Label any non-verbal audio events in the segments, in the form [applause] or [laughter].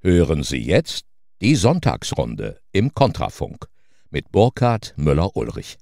Hören Sie jetzt die Sonntagsrunde im Kontrafunk mit Burkhard Müller-Ulrich.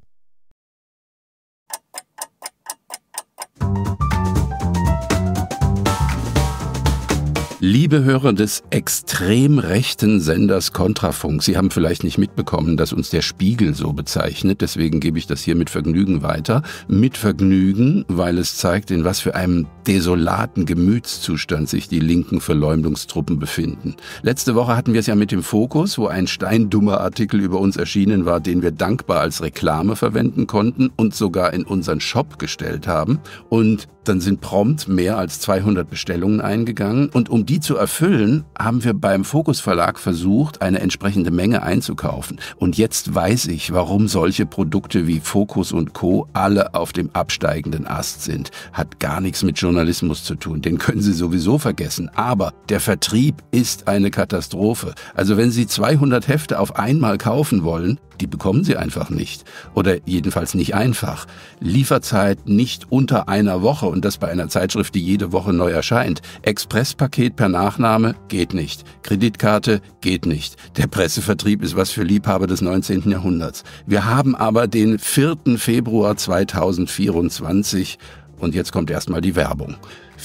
Liebe Hörer des extrem rechten Senders Kontrafunk, Sie haben vielleicht nicht mitbekommen, dass uns der Spiegel so bezeichnet, deswegen gebe ich das hier mit Vergnügen weiter. Mit Vergnügen, weil es zeigt, in was für einem desolaten Gemütszustand sich die linken Verleumdungstruppen befinden. Letzte Woche hatten wir es ja mit dem Fokus, wo ein steindummer Artikel über uns erschienen war, den wir dankbar als Reklame verwenden konnten und sogar in unseren Shop gestellt haben. Und dann sind prompt mehr als 200 Bestellungen eingegangen und um die zu erfüllen, haben wir beim Fokus Verlag versucht, eine entsprechende Menge einzukaufen. Und jetzt weiß ich, warum solche Produkte wie Fokus und Co. alle auf dem absteigenden Ast sind. Hat gar nichts mit Journalismus zu tun, den können Sie sowieso vergessen. Aber der Vertrieb ist eine Katastrophe. Also wenn Sie 200 Hefte auf einmal kaufen wollen, die bekommen sie einfach nicht. Oder jedenfalls nicht einfach. Lieferzeit nicht unter einer Woche und das bei einer Zeitschrift, die jede Woche neu erscheint. Expresspaket per Nachname geht nicht. Kreditkarte geht nicht. Der Pressevertrieb ist was für Liebhaber des 19. Jahrhunderts. Wir haben aber den 4. Februar 2024 und jetzt kommt erstmal die Werbung.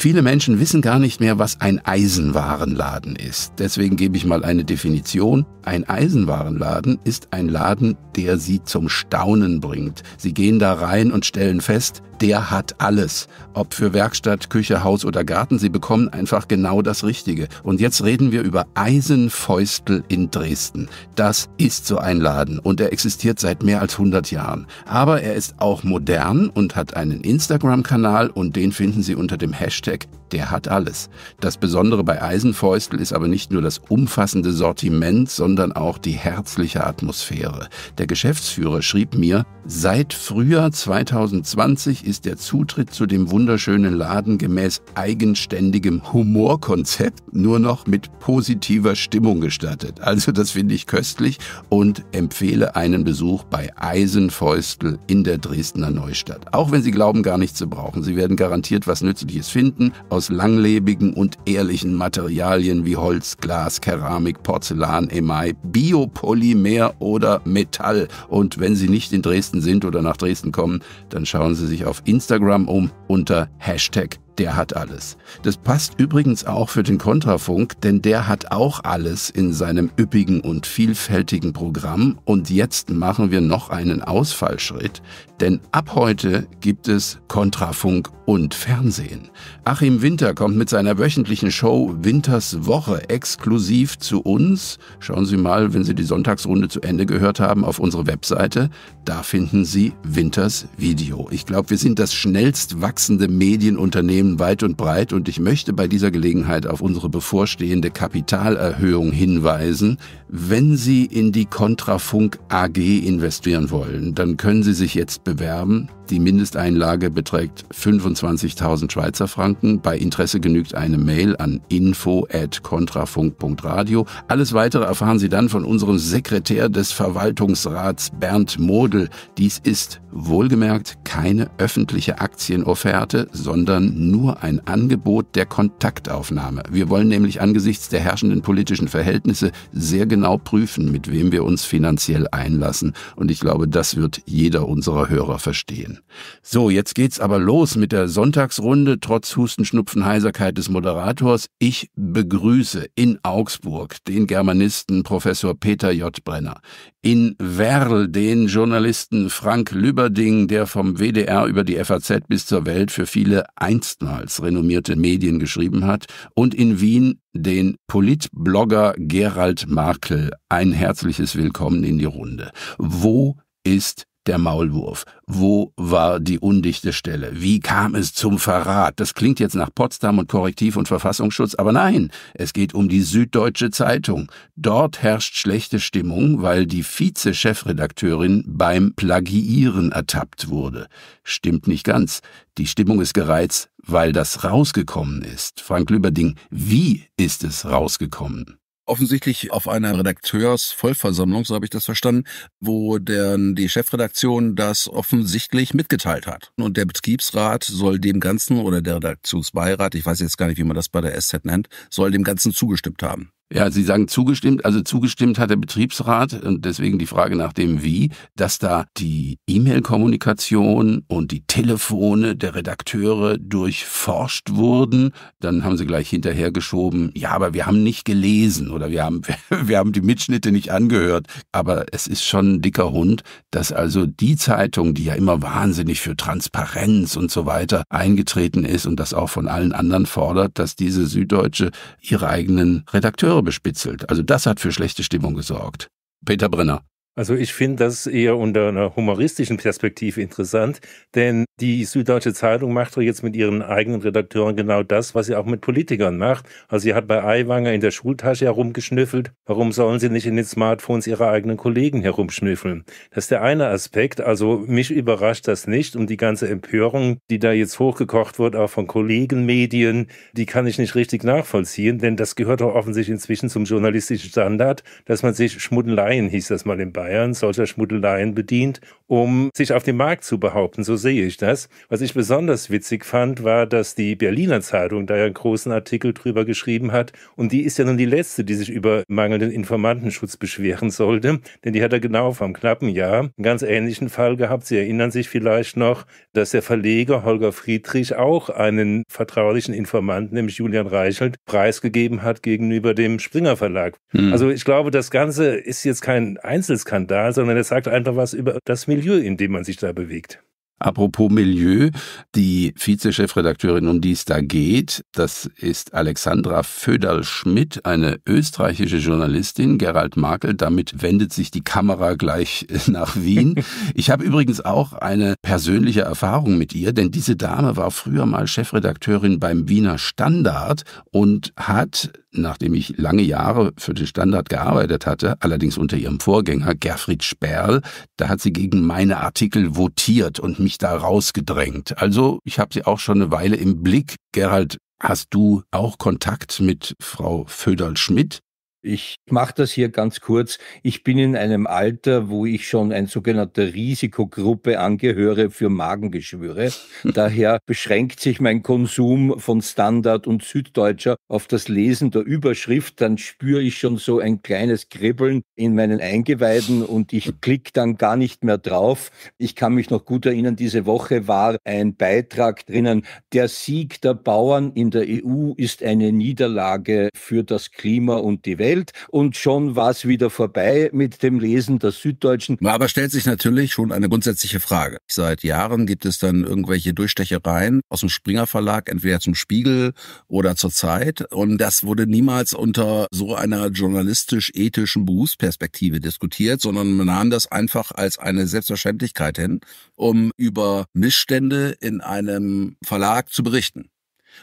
Viele Menschen wissen gar nicht mehr, was ein Eisenwarenladen ist. Deswegen gebe ich mal eine Definition. Ein Eisenwarenladen ist ein Laden, der Sie zum Staunen bringt. Sie gehen da rein und stellen fest, der hat alles. Ob für Werkstatt, Küche, Haus oder Garten, Sie bekommen einfach genau das Richtige. Und jetzt reden wir über Eisenfäustel in Dresden. Das ist so ein Laden und er existiert seit mehr als 100 Jahren. Aber er ist auch modern und hat einen Instagram-Kanal und den finden Sie unter dem Hashtag der hat alles. Das Besondere bei Eisenfäustel ist aber nicht nur das umfassende Sortiment, sondern auch die herzliche Atmosphäre. Der Geschäftsführer schrieb mir, seit Frühjahr 2020 ist der Zutritt zu dem wunderschönen Laden gemäß eigenständigem Humorkonzept nur noch mit positiver Stimmung gestattet. Also das finde ich köstlich und empfehle einen Besuch bei Eisenfäustel in der Dresdner Neustadt. Auch wenn Sie glauben, gar nichts zu brauchen. Sie werden garantiert was Nützliches finden aus langlebigen und ehrlichen Materialien wie Holz, Glas, Keramik, Porzellan, Email, Biopolymer oder Metall. Und wenn Sie nicht in Dresden sind oder nach Dresden kommen, dann schauen Sie sich auf Instagram um unter Hashtag der hat alles. Das passt übrigens auch für den Kontrafunk, denn der hat auch alles in seinem üppigen und vielfältigen Programm. Und jetzt machen wir noch einen Ausfallschritt, denn ab heute gibt es Kontrafunk und Fernsehen. Achim Winter kommt mit seiner wöchentlichen Show Winters Woche exklusiv zu uns. Schauen Sie mal, wenn Sie die Sonntagsrunde zu Ende gehört haben, auf unsere Webseite. Da finden Sie Winters Video. Ich glaube, wir sind das schnellst wachsende Medienunternehmen Unternehmen weit und breit und ich möchte bei dieser Gelegenheit auf unsere bevorstehende Kapitalerhöhung hinweisen. Wenn Sie in die Kontrafunk AG investieren wollen, dann können Sie sich jetzt bewerben. Die Mindesteinlage beträgt 25.000 Schweizer Franken. Bei Interesse genügt eine Mail an info@kontrafunk.radio. Alles weitere erfahren Sie dann von unserem Sekretär des Verwaltungsrats Bernd Model. Dies ist wohlgemerkt keine öffentliche Aktienofferte, sondern nur ein Angebot der Kontaktaufnahme. Wir wollen nämlich angesichts der herrschenden politischen Verhältnisse sehr genau prüfen, mit wem wir uns finanziell einlassen. Und ich glaube, das wird jeder unserer Hörer verstehen. So, jetzt geht's aber los mit der Sonntagsrunde, trotz Hustenschnupfen, Heiserkeit des Moderators. Ich begrüße in Augsburg den Germanisten Professor Peter J. Brenner, in Werl den Journalisten Frank Lüberding, der vom WDR über die FAZ bis zur Welt für viele einstmals renommierte Medien geschrieben hat, und in Wien den Politblogger Gerald Markel. Ein herzliches Willkommen in die Runde. Wo ist der Maulwurf? Wo war die undichte Stelle? Wie kam es zum Verrat? Das klingt jetzt nach Potsdam und Korrektiv und Verfassungsschutz, aber nein, es geht um die Süddeutsche Zeitung. Dort herrscht schlechte Stimmung, weil die Vize-Chefredakteurin beim Plagiieren ertappt wurde. Stimmt nicht ganz. Die Stimmung ist gereizt, weil das rausgekommen ist. Frank Lüberding, wie ist es rausgekommen? offensichtlich auf einer Redakteursvollversammlung, so habe ich das verstanden, wo denn die Chefredaktion das offensichtlich mitgeteilt hat. Und der Betriebsrat soll dem Ganzen oder der Redaktionsbeirat, ich weiß jetzt gar nicht, wie man das bei der SZ nennt, soll dem Ganzen zugestimmt haben. Ja, Sie sagen zugestimmt. Also zugestimmt hat der Betriebsrat und deswegen die Frage nach dem Wie, dass da die E-Mail-Kommunikation und die Telefone der Redakteure durchforscht wurden. Dann haben Sie gleich hinterhergeschoben, ja, aber wir haben nicht gelesen oder wir haben, [laughs] wir haben die Mitschnitte nicht angehört. Aber es ist schon ein dicker Hund, dass also die Zeitung, die ja immer wahnsinnig für Transparenz und so weiter eingetreten ist und das auch von allen anderen fordert, dass diese Süddeutsche ihre eigenen Redakteure Haare bespitzelt. Also das hat für schlechte Stimmung gesorgt. Peter Brenner. Also ich finde das eher unter einer humoristischen Perspektive interessant, denn die Süddeutsche Zeitung macht doch jetzt mit ihren eigenen Redakteuren genau das, was sie auch mit Politikern macht. Also sie hat bei Aiwanger in der Schultasche herumgeschnüffelt. Warum sollen sie nicht in den Smartphones ihrer eigenen Kollegen herumschnüffeln? Das ist der eine Aspekt. Also mich überrascht das nicht und die ganze Empörung, die da jetzt hochgekocht wird, auch von Kollegenmedien, die kann ich nicht richtig nachvollziehen, denn das gehört doch offensichtlich inzwischen zum journalistischen Standard, dass man sich Schmuddeleien hieß das mal im Bayern Bayern solcher Schmuddeleien bedient, um sich auf dem Markt zu behaupten. So sehe ich das. Was ich besonders witzig fand, war, dass die Berliner Zeitung da ja einen großen Artikel drüber geschrieben hat. Und die ist ja nun die letzte, die sich über mangelnden Informantenschutz beschweren sollte. Denn die hat ja genau vom knappen Jahr einen ganz ähnlichen Fall gehabt. Sie erinnern sich vielleicht noch, dass der Verleger Holger Friedrich auch einen vertraulichen Informanten, nämlich Julian Reichelt, preisgegeben hat gegenüber dem Springer Verlag. Hm. Also ich glaube, das Ganze ist jetzt kein Einzelskandal Skandal, sondern es sagt einfach was über das Milieu, in dem man sich da bewegt. Apropos Milieu, die Vize-Chefredakteurin, um die es da geht, das ist Alexandra Föderl-Schmidt, eine österreichische Journalistin, Gerald Makel. Damit wendet sich die Kamera gleich [laughs] nach Wien. [laughs] Ich habe übrigens auch eine persönliche Erfahrung mit ihr, denn diese Dame war früher mal Chefredakteurin beim Wiener Standard und hat nachdem ich lange Jahre für den Standard gearbeitet hatte, allerdings unter ihrem Vorgänger Gerfried Sperl, da hat sie gegen meine Artikel votiert und mich da rausgedrängt. Also ich habe sie auch schon eine Weile im Blick. Gerald, hast du auch Kontakt mit Frau Föderl-Schmidt? Ich mache das hier ganz kurz. Ich bin in einem Alter, wo ich schon ein sogenannter Risikogruppe angehöre für Magengeschwüre. [laughs] Daher beschränkt sich mein Konsum von Standard und Süddeutscher auf das Lesen der Überschrift. Dann spüre ich schon so ein kleines Kribbeln in meinen Eingeweiden und ich klicke dann gar nicht mehr drauf. Ich kann mich noch gut erinnern, diese Woche war ein Beitrag drinnen. Der Sieg der Bauern in der EU ist eine Niederlage für das Klima und die Welt. Welt und schon war es wieder vorbei mit dem Lesen der Süddeutschen. Aber stellt sich natürlich schon eine grundsätzliche Frage. Seit Jahren gibt es dann irgendwelche Durchstechereien aus dem Springer Verlag, entweder zum Spiegel oder zur Zeit. Und das wurde niemals unter so einer journalistisch-ethischen Berufsperspektive diskutiert, sondern man nahm das einfach als eine Selbstverständlichkeit hin, um über Missstände in einem Verlag zu berichten.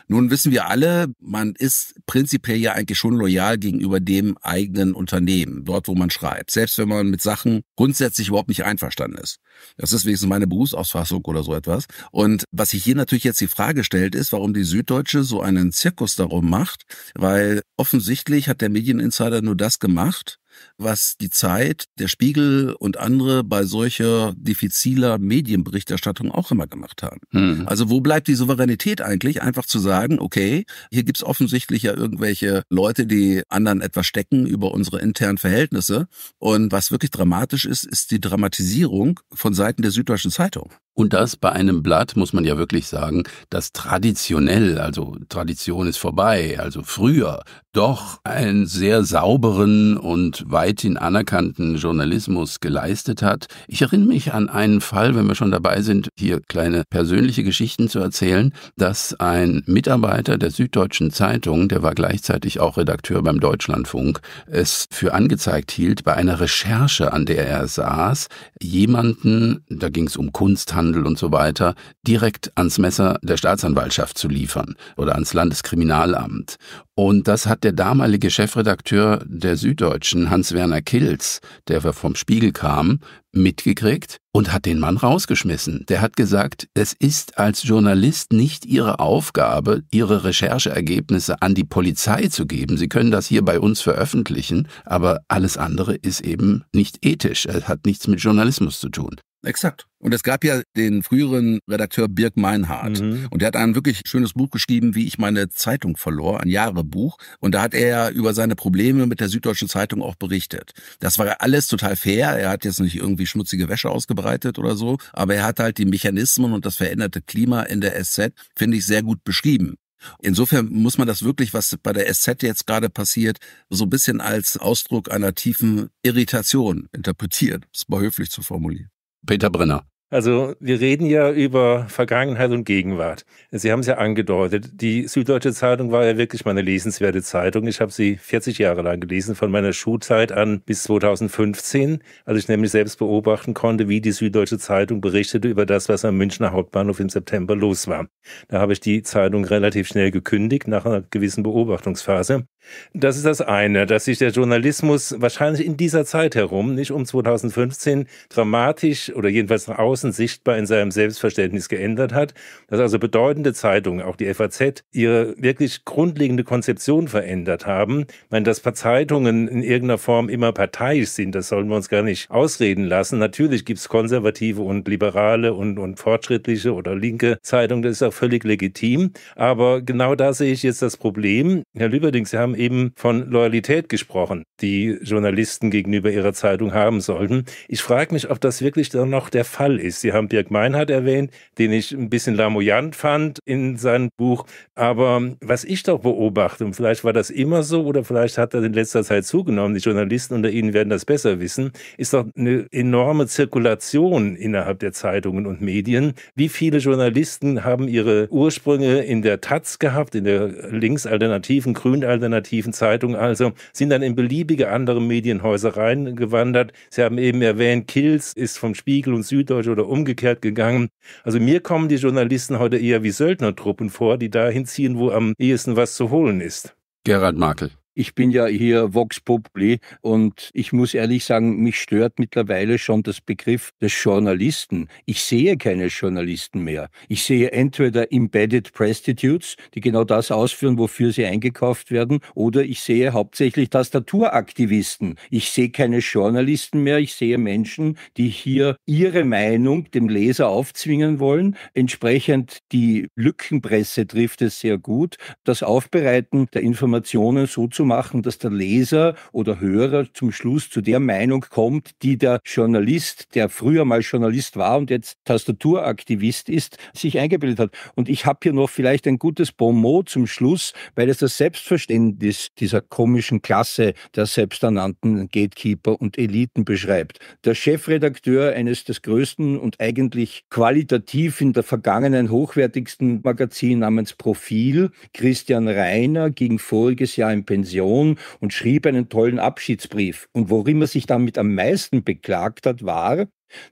Nun wissen wir alle, man ist prinzipiell ja eigentlich schon loyal gegenüber dem eigenen Unternehmen, dort wo man schreibt. Selbst wenn man mit Sachen grundsätzlich überhaupt nicht einverstanden ist. Das ist wenigstens meine Berufsausfassung oder so etwas. Und was sich hier natürlich jetzt die Frage stellt, ist, warum die Süddeutsche so einen Zirkus darum macht, weil offensichtlich hat der Medieninsider nur das gemacht, was die Zeit, der Spiegel und andere bei solcher diffiziler Medienberichterstattung auch immer gemacht haben. Mhm. Also wo bleibt die Souveränität eigentlich, einfach zu sagen, okay, hier gibt's offensichtlich ja irgendwelche Leute, die anderen etwas stecken über unsere internen Verhältnisse. Und was wirklich dramatisch ist, ist die Dramatisierung von Seiten der Süddeutschen Zeitung. Und das bei einem Blatt, muss man ja wirklich sagen, das traditionell, also Tradition ist vorbei, also früher doch einen sehr sauberen und weithin anerkannten Journalismus geleistet hat. Ich erinnere mich an einen Fall, wenn wir schon dabei sind, hier kleine persönliche Geschichten zu erzählen, dass ein Mitarbeiter der Süddeutschen Zeitung, der war gleichzeitig auch Redakteur beim Deutschlandfunk, es für angezeigt hielt, bei einer Recherche, an der er saß, jemanden, da ging es um Kunsthandel und so weiter, direkt ans Messer der Staatsanwaltschaft zu liefern oder ans Landeskriminalamt. Und das hat der damalige Chefredakteur der Süddeutschen, Hans-Werner Kilz, der vom Spiegel kam, mitgekriegt und hat den Mann rausgeschmissen. Der hat gesagt, es ist als Journalist nicht Ihre Aufgabe, Ihre Rechercheergebnisse an die Polizei zu geben. Sie können das hier bei uns veröffentlichen, aber alles andere ist eben nicht ethisch. Es hat nichts mit Journalismus zu tun. Exakt. Und es gab ja den früheren Redakteur Birg Meinhardt. Mhm. Und der hat ein wirklich schönes Buch geschrieben, wie ich meine Zeitung verlor, ein Jahrebuch. Und da hat er ja über seine Probleme mit der Süddeutschen Zeitung auch berichtet. Das war alles total fair. Er hat jetzt nicht irgendwie schmutzige Wäsche ausgebreitet oder so. Aber er hat halt die Mechanismen und das veränderte Klima in der SZ, finde ich, sehr gut beschrieben. Insofern muss man das wirklich, was bei der SZ jetzt gerade passiert, so ein bisschen als Ausdruck einer tiefen Irritation interpretieren, um es mal höflich zu formulieren. Peter Brenner. Also wir reden ja über Vergangenheit und Gegenwart. Sie haben es ja angedeutet. Die Süddeutsche Zeitung war ja wirklich meine lesenswerte Zeitung. Ich habe sie 40 Jahre lang gelesen, von meiner Schulzeit an bis 2015, als ich nämlich selbst beobachten konnte, wie die Süddeutsche Zeitung berichtete über das, was am Münchner Hauptbahnhof im September los war. Da habe ich die Zeitung relativ schnell gekündigt, nach einer gewissen Beobachtungsphase. Das ist das eine, dass sich der Journalismus wahrscheinlich in dieser Zeit herum, nicht um 2015, dramatisch oder jedenfalls nach außen sichtbar in seinem Selbstverständnis geändert hat, dass also bedeutende Zeitungen, auch die FAZ, ihre wirklich grundlegende Konzeption verändert haben. Ich meine, dass Zeitungen in irgendeiner Form immer parteiisch sind, das sollen wir uns gar nicht ausreden lassen. Natürlich gibt es konservative und liberale und, und fortschrittliche oder linke Zeitungen, das ist auch völlig legitim. Aber genau da sehe ich jetzt das Problem. Herr Lüberding, Sie haben eben von Loyalität gesprochen, die Journalisten gegenüber ihrer Zeitung haben sollten. Ich frage mich, ob das wirklich dann noch der Fall ist. Sie haben Dirk Meinhardt erwähnt, den ich ein bisschen lamoyant fand in seinem Buch. Aber was ich doch beobachte, und vielleicht war das immer so oder vielleicht hat das in letzter Zeit zugenommen, die Journalisten unter Ihnen werden das besser wissen, ist doch eine enorme Zirkulation innerhalb der Zeitungen und Medien. Wie viele Journalisten haben ihre Ursprünge in der Taz gehabt, in der linksalternativen, grünalternativen alternativen Zeitung also, sind dann in beliebige andere Medienhäuser reingewandert. Sie haben eben erwähnt, Kills ist vom Spiegel und Süddeutsche oder umgekehrt gegangen. Also mir kommen die Journalisten heute eher wie Söldnertruppen vor, die dahin ziehen, wo am ehesten was zu holen ist. Gerald Makel. Ich bin ja hier Vox Populi und ich muss ehrlich sagen, mich stört mittlerweile schon das Begriff des Journalisten. Ich sehe keine Journalisten mehr. Ich sehe entweder Embedded Prostitutes, die genau das ausführen, wofür sie eingekauft werden, oder ich sehe hauptsächlich Tastaturaktivisten. Ich sehe keine Journalisten mehr. Ich sehe Menschen, die hier ihre Meinung dem Leser aufzwingen wollen. Entsprechend die Lückenpresse trifft es sehr gut. Das Aufbereiten der Informationen so zu machen, dass der Leser oder Hörer zum Schluss zu der Meinung kommt, die der Journalist, der früher mal Journalist war und jetzt Tastaturaktivist ist, sich eingebildet hat. Und ich habe hier noch vielleicht ein gutes Bonmot zum Schluss, weil es das Selbstverständnis dieser komischen Klasse der selbsternannten Gatekeeper und Eliten beschreibt. Der Chefredakteur eines des größten und eigentlich qualitativ in der vergangenen hochwertigsten Magazin namens Profil, Christian Reiner, ging voriges Jahr in Pension Pension und schrieb einen tollen Abschiedsbrief. Und worin er sich damit am meisten beklagt hat, war,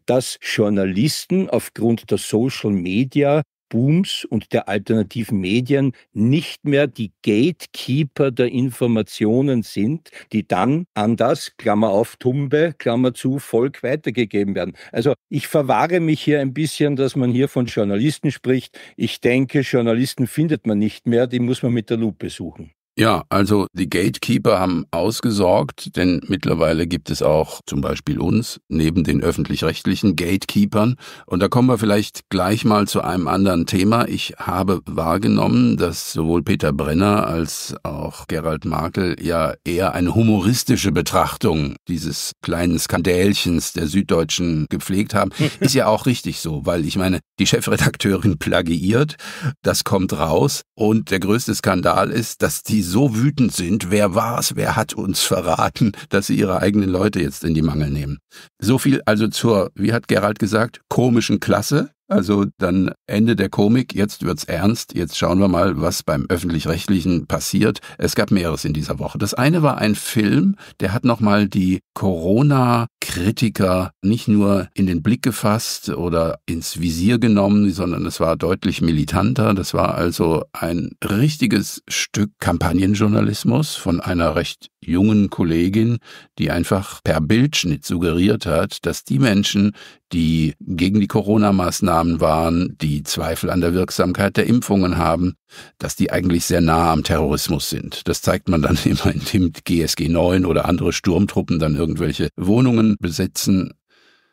dass Journalisten aufgrund der Social Media Booms und der alternativen Medien nicht mehr die Gatekeeper der Informationen sind, die dann an das, Klammer auf, Tumbe, Klammer zu, Volk weitergegeben werden. Also ich verwahre mich hier ein bisschen, dass man hier von Journalisten spricht. Ich denke, Journalisten findet man nicht mehr, die muss man mit der Lupe suchen. Ja, also die Gatekeeper haben ausgesorgt, denn mittlerweile gibt es auch zum Beispiel uns neben den öffentlich-rechtlichen Gatekeepern. Und da kommen wir vielleicht gleich mal zu einem anderen Thema. Ich habe wahrgenommen, dass sowohl Peter Brenner als auch Gerald Markel ja eher eine humoristische Betrachtung dieses kleinen Skandälchens der Süddeutschen gepflegt haben. [laughs] Ist ja auch richtig so, weil ich meine, die Chefredakteurin plagiiert, das kommt raus und der größte Skandal ist, dass die so wütend sind, wer war es, wer hat uns verraten, dass sie ihre eigenen Leute jetzt in die Mangel nehmen. So viel also zur, wie hat Gerald gesagt, komischen Klasse. Also dann Ende der Komik, jetzt wird's ernst, jetzt schauen wir mal, was beim öffentlich-rechtlichen passiert. Es gab mehreres in dieser Woche. Das eine war ein Film, der hat nochmal die Corona-Kritiker nicht nur in den Blick gefasst oder ins Visier genommen, sondern es war deutlich militanter. Das war also ein richtiges Stück Kampagnenjournalismus von einer recht jungen Kollegin, die einfach per Bildschnitt suggeriert hat, dass die Menschen, die gegen die Corona-Maßnahmen Maßnahmen waren, die Zweifel an der Wirksamkeit der Impfungen haben, dass die eigentlich sehr nah am Terrorismus sind. Das zeigt man dann [laughs] immer, indem GSG 9 oder andere Sturmtruppen dann irgendwelche Wohnungen besetzen.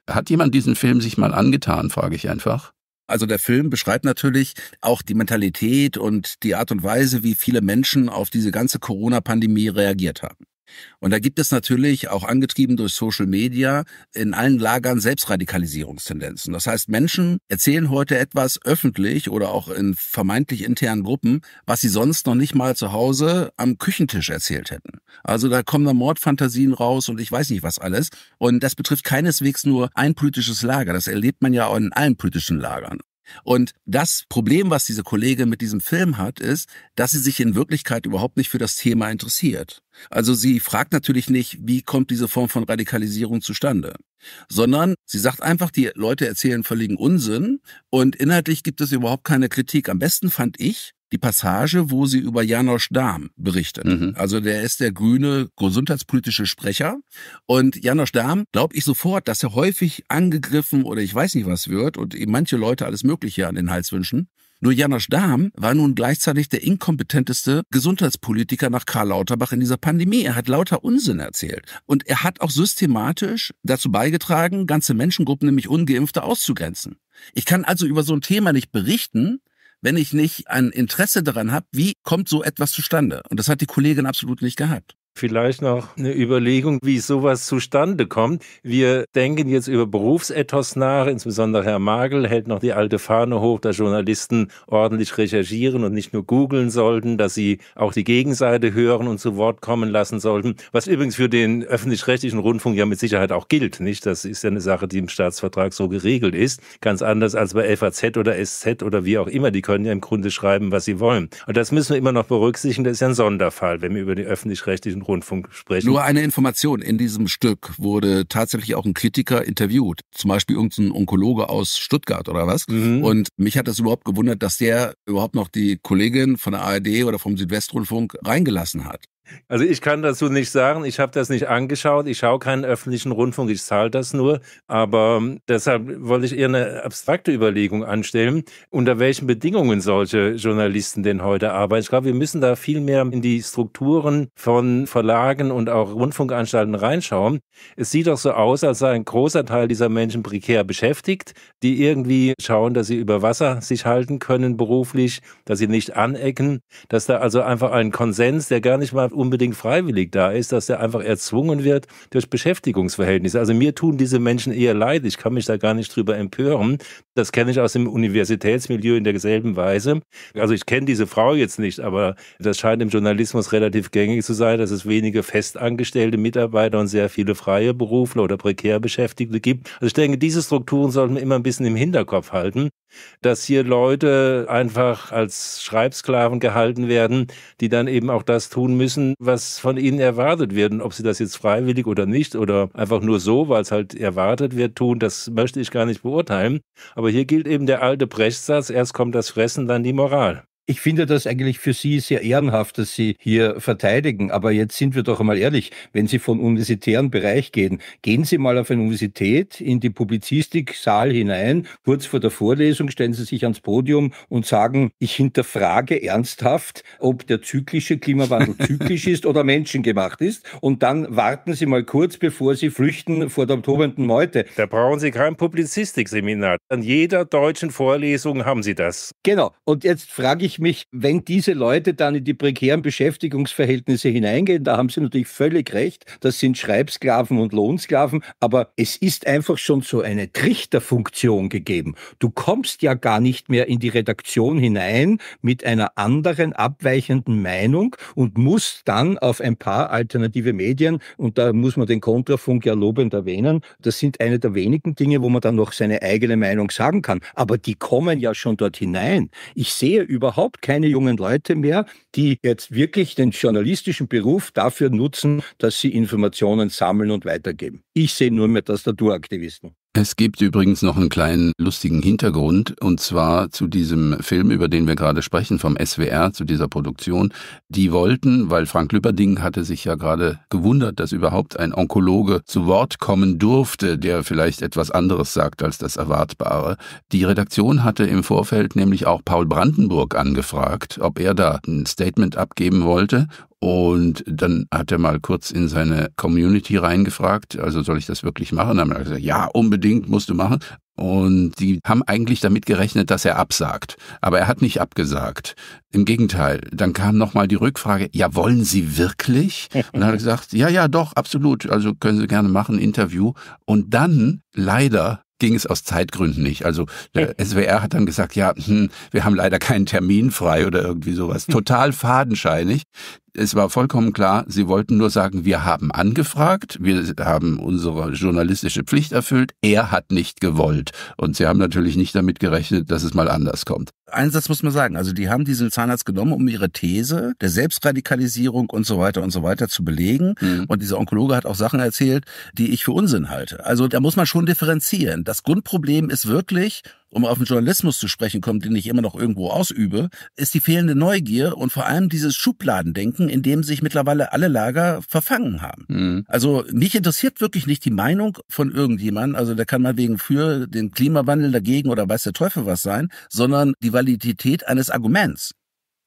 Hat jemand diesen Film sich mal angetan, frage ich einfach. Also der Film beschreibt natürlich auch die Mentalität und die Art und Weise, wie viele Menschen auf diese ganze Corona-Pandemie reagiert haben. Und da gibt es natürlich, auch angetrieben durch Social Media, in allen Lagern Selbstradikalisierungstendenzen. Das heißt, Menschen erzählen heute etwas öffentlich oder auch in vermeintlich internen Gruppen, was sie sonst noch nicht mal zu Hause am Küchentisch erzählt hätten. Also da kommen da Mordfantasien raus und ich weiß nicht was alles. Und das betrifft keineswegs nur ein politisches Lager. Das erlebt man ja auch in allen politischen Lagern. Und das Problem, was diese Kollegin mit diesem Film hat, ist, dass sie sich in Wirklichkeit überhaupt nicht für das Thema interessiert. Also sie fragt natürlich nicht, wie kommt diese Form von Radikalisierung zustande, sondern sie sagt einfach, die Leute erzählen völligen Unsinn und inhaltlich gibt es überhaupt keine Kritik. Am besten fand ich, die Passage, wo sie über Janosch Dahm berichtet. Mhm. Also der ist der grüne gesundheitspolitische Sprecher. Und Janosch Dahm glaube ich sofort, dass er häufig angegriffen oder ich weiß nicht was wird und ihm manche Leute alles Mögliche an den Hals wünschen. Nur Janosch Dahm war nun gleichzeitig der inkompetenteste Gesundheitspolitiker nach Karl Lauterbach in dieser Pandemie. Er hat lauter Unsinn erzählt. Und er hat auch systematisch dazu beigetragen, ganze Menschengruppen, nämlich Ungeimpfte, auszugrenzen. Ich kann also über so ein Thema nicht berichten, wenn ich nicht ein Interesse daran habe, wie kommt so etwas zustande? Und das hat die Kollegin absolut nicht gehabt. Vielleicht noch eine Überlegung, wie sowas zustande kommt. Wir denken jetzt über Berufsethos nach, insbesondere Herr Magel hält noch die alte Fahne hoch, dass Journalisten ordentlich recherchieren und nicht nur googeln sollten, dass sie auch die Gegenseite hören und zu Wort kommen lassen sollten, was übrigens für den öffentlich-rechtlichen Rundfunk ja mit Sicherheit auch gilt, nicht? Das ist ja eine Sache, die im Staatsvertrag so geregelt ist, ganz anders als bei FAZ oder SZ oder wie auch immer, die können ja im Grunde schreiben, was sie wollen. Und das müssen wir immer noch berücksichtigen, das ist ja ein Sonderfall, wenn wir über die öffentlich-rechtlichen öffentlichen Rundfunk sprechen. Nur eine Information. In diesem Stück wurde tatsächlich auch ein Kritiker interviewt. Zum Beispiel irgendein Onkologe aus Stuttgart oder was. Mhm. Und mich hat das überhaupt gewundert, dass der überhaupt noch die Kollegin von der ARD oder vom Südwestrundfunk reingelassen hat. Also ich kann dazu nicht sagen, ich habe das nicht angeschaut, ich schaue keinen öffentlichen Rundfunk, ich zahle das nur, aber ähm, deshalb wollte ich eher eine abstrakte Überlegung anstellen, unter welchen Bedingungen solche Journalisten denn heute arbeiten. Ich glaube, wir müssen da viel mehr in die Strukturen von Verlagen und auch Rundfunkanstalten reinschauen. Es sieht doch so aus, als sei ein großer Teil dieser Menschen prekär beschäftigt, die irgendwie schauen, dass sie über Wasser sich halten können beruflich, dass sie nicht anecken, dass da also einfach ein Konsens, der gar nicht mal unbedingt freiwillig da ist, dass der einfach erzwungen wird durch Beschäftigungsverhältnisse. Also mir tun diese Menschen eher leid. Ich kann mich da gar nicht drüber empören. Das kenne ich aus dem Universitätsmilieu in derselben Weise. Also ich kenne diese Frau jetzt nicht, aber das scheint im Journalismus relativ gängig zu sein, dass es wenige festangestellte Mitarbeiter und sehr viele freie Berufler oder prekär Beschäftigte gibt. Also ich denke, diese Strukturen sollten wir immer ein bisschen im Hinterkopf halten dass hier Leute einfach als Schreibsklaven gehalten werden, die dann eben auch das tun müssen, was von ihnen erwartet wird. Und ob sie das jetzt freiwillig oder nicht oder einfach nur so, weil es halt erwartet wird, tun, das möchte ich gar nicht beurteilen. Aber hier gilt eben der alte Brechtsatz, erst kommt das Fressen, dann die Moral. Ich finde das eigentlich für Sie sehr ehrenhaft, dass Sie hier verteidigen. Aber jetzt sind wir doch einmal ehrlich, wenn Sie von universitären Bereich gehen, gehen Sie mal auf eine Universität in die Publizistik-Saal hinein, kurz vor der Vorlesung stellen Sie sich ans Podium und sagen, ich hinterfrage ernsthaft, ob der zyklische Klimawandel [laughs] zyklisch ist oder menschengemacht ist. Und dann warten Sie mal kurz, bevor Sie flüchten vor der tobenden Meute. Da brauchen Sie kein Publizistik-Seminar. An jeder deutschen Vorlesung haben Sie das. Genau. Und jetzt frage ich mich, wenn diese Leute dann in die prekären Beschäftigungsverhältnisse hineingehen, da haben Sie natürlich völlig recht, das sind Schreibsklaven und Lohnsklaven, aber es ist einfach schon so eine Trichterfunktion gegeben. Du kommst ja gar nicht mehr in die Redaktion hinein mit einer anderen abweichenden Meinung und musst dann auf ein paar alternative Medien, und da muss man den Kontrafunk ja lobend erwähnen, das sind eine der wenigen Dinge, wo man dann noch seine eigene Meinung sagen kann, aber die kommen ja schon dort hinein. Ich sehe überhaupt überhaupt keine jungen Leute mehr, die jetzt wirklich den journalistischen Beruf dafür nutzen, dass sie Informationen sammeln und weitergeben. Ich sehe nur mehr Tastaturaktivisten. Es gibt übrigens noch einen kleinen lustigen Hintergrund, und zwar zu diesem Film, über den wir gerade sprechen, vom SWR, zu dieser Produktion. Die wollten, weil Frank Lübberding hatte sich ja gerade gewundert, dass überhaupt ein Onkologe zu Wort kommen durfte, der vielleicht etwas anderes sagt als das Erwartbare. Die Redaktion hatte im Vorfeld nämlich auch Paul Brandenburg angefragt, ob er da ein Statement abgeben wollte, und dann hat er mal kurz in seine Community reingefragt, also soll ich das wirklich machen? dann haben wir gesagt, ja, unbedingt, musst du machen. Und die haben eigentlich damit gerechnet, dass er absagt. Aber er hat nicht abgesagt. Im Gegenteil, dann kam nochmal die Rückfrage, ja, wollen Sie wirklich? [laughs] Und dann hat er gesagt, ja, ja, doch, absolut. Also können Sie gerne machen, Interview. Und dann, leider, ging es aus Zeitgründen nicht. Also der hm. SWR hat dann gesagt, ja, hm, wir haben leider keinen Termin frei oder irgendwie sowas. Hm. Total fadenscheinig. Es war vollkommen klar, sie wollten nur sagen, wir haben angefragt, wir haben unsere journalistische Pflicht erfüllt, er hat nicht gewollt. Und sie haben natürlich nicht damit gerechnet, dass es mal anders kommt. Einen Satz muss man sagen, also die haben diesen Zahnarzt genommen, um ihre These der Selbstradikalisierung und so weiter und so weiter zu belegen. Mhm. Und dieser Onkologe hat auch Sachen erzählt, die ich für Unsinn halte. Also da muss man schon differenzieren. Das Grundproblem ist wirklich, um auf den Journalismus zu sprechen kommt, den ich immer noch irgendwo ausübe, ist die fehlende Neugier und vor allem dieses Schubladendenken, in dem sich mittlerweile alle Lager verfangen haben. Mhm. Also mich interessiert wirklich nicht die Meinung von irgendjemandem, also da kann man wegen für den Klimawandel dagegen oder weiß der Teufel was sein, sondern die Validität eines Arguments.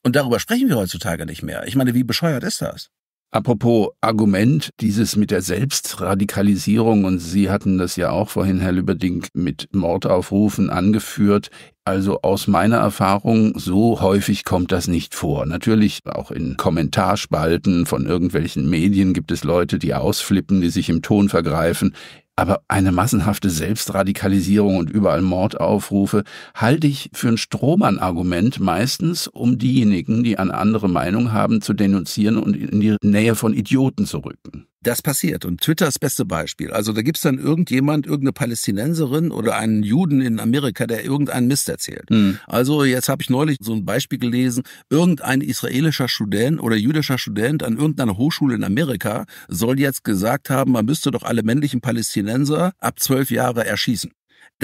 Und darüber sprechen wir heutzutage nicht mehr. Ich meine, wie bescheuert ist das? Apropos Argument, dieses mit der Selbstradikalisierung, und Sie hatten das ja auch vorhin, Herr Lüberding, mit Mordaufrufen angeführt. Also aus meiner Erfahrung, so häufig kommt das nicht vor. Natürlich auch in Kommentarspalten von irgendwelchen Medien gibt es Leute, die ausflippen, die sich im Ton vergreifen. Aber eine massenhafte Selbstradikalisierung und überall Mordaufrufe halte ich für ein Strohmann-Argument meistens, um diejenigen, die eine andere Meinung haben, zu denunzieren und in die Nähe von Idioten zu rücken das passiert. Und Twitter ist das beste Beispiel. Also da gibt's dann irgendjemand, irgendeine Palästinenserin oder einen Juden in Amerika, der irgendeinen Mist erzählt. Mhm. Also jetzt habe ich neulich so ein Beispiel gelesen, irgendein israelischer Student oder jüdischer Student an irgendeiner Hochschule in Amerika soll jetzt gesagt haben, man müsste doch alle männlichen Palästinenser ab zwölf Jahre erschießen.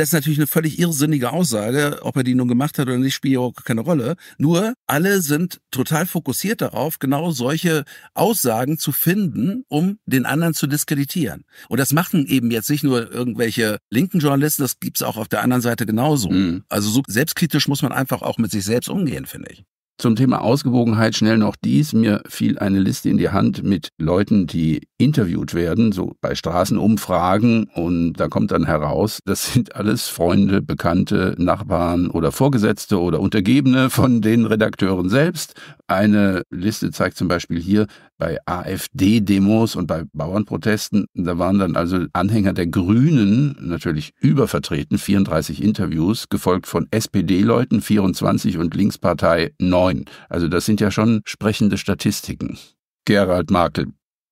Das ist natürlich eine völlig irrsinnige Aussage. Ob er die nun gemacht hat oder nicht, spielt ja auch keine Rolle. Nur alle sind total fokussiert darauf, genau solche Aussagen zu finden, um den anderen zu diskreditieren. Und das machen eben jetzt nicht nur irgendwelche linken Journalisten, das gibt's auch auf der anderen Seite genauso. Mhm. Also so selbstkritisch muss man einfach auch mit sich selbst umgehen, finde ich. Zum Thema Ausgewogenheit schnell noch dies. Mir fiel eine Liste in die Hand mit Leuten, die interviewt werden, so bei Straßenumfragen. Und da kommt dann heraus, das sind alles Freunde, Bekannte, Nachbarn oder Vorgesetzte oder Untergebene von den Redakteuren selbst. Eine Liste zeigt zum Beispiel hier, bei AfD-Demos und bei Bauernprotesten. Da waren dann also Anhänger der Grünen natürlich übervertreten, 34 Interviews, gefolgt von SPD-Leuten 24 und Linkspartei 9. Also das sind ja schon sprechende Statistiken. Gerald Markel,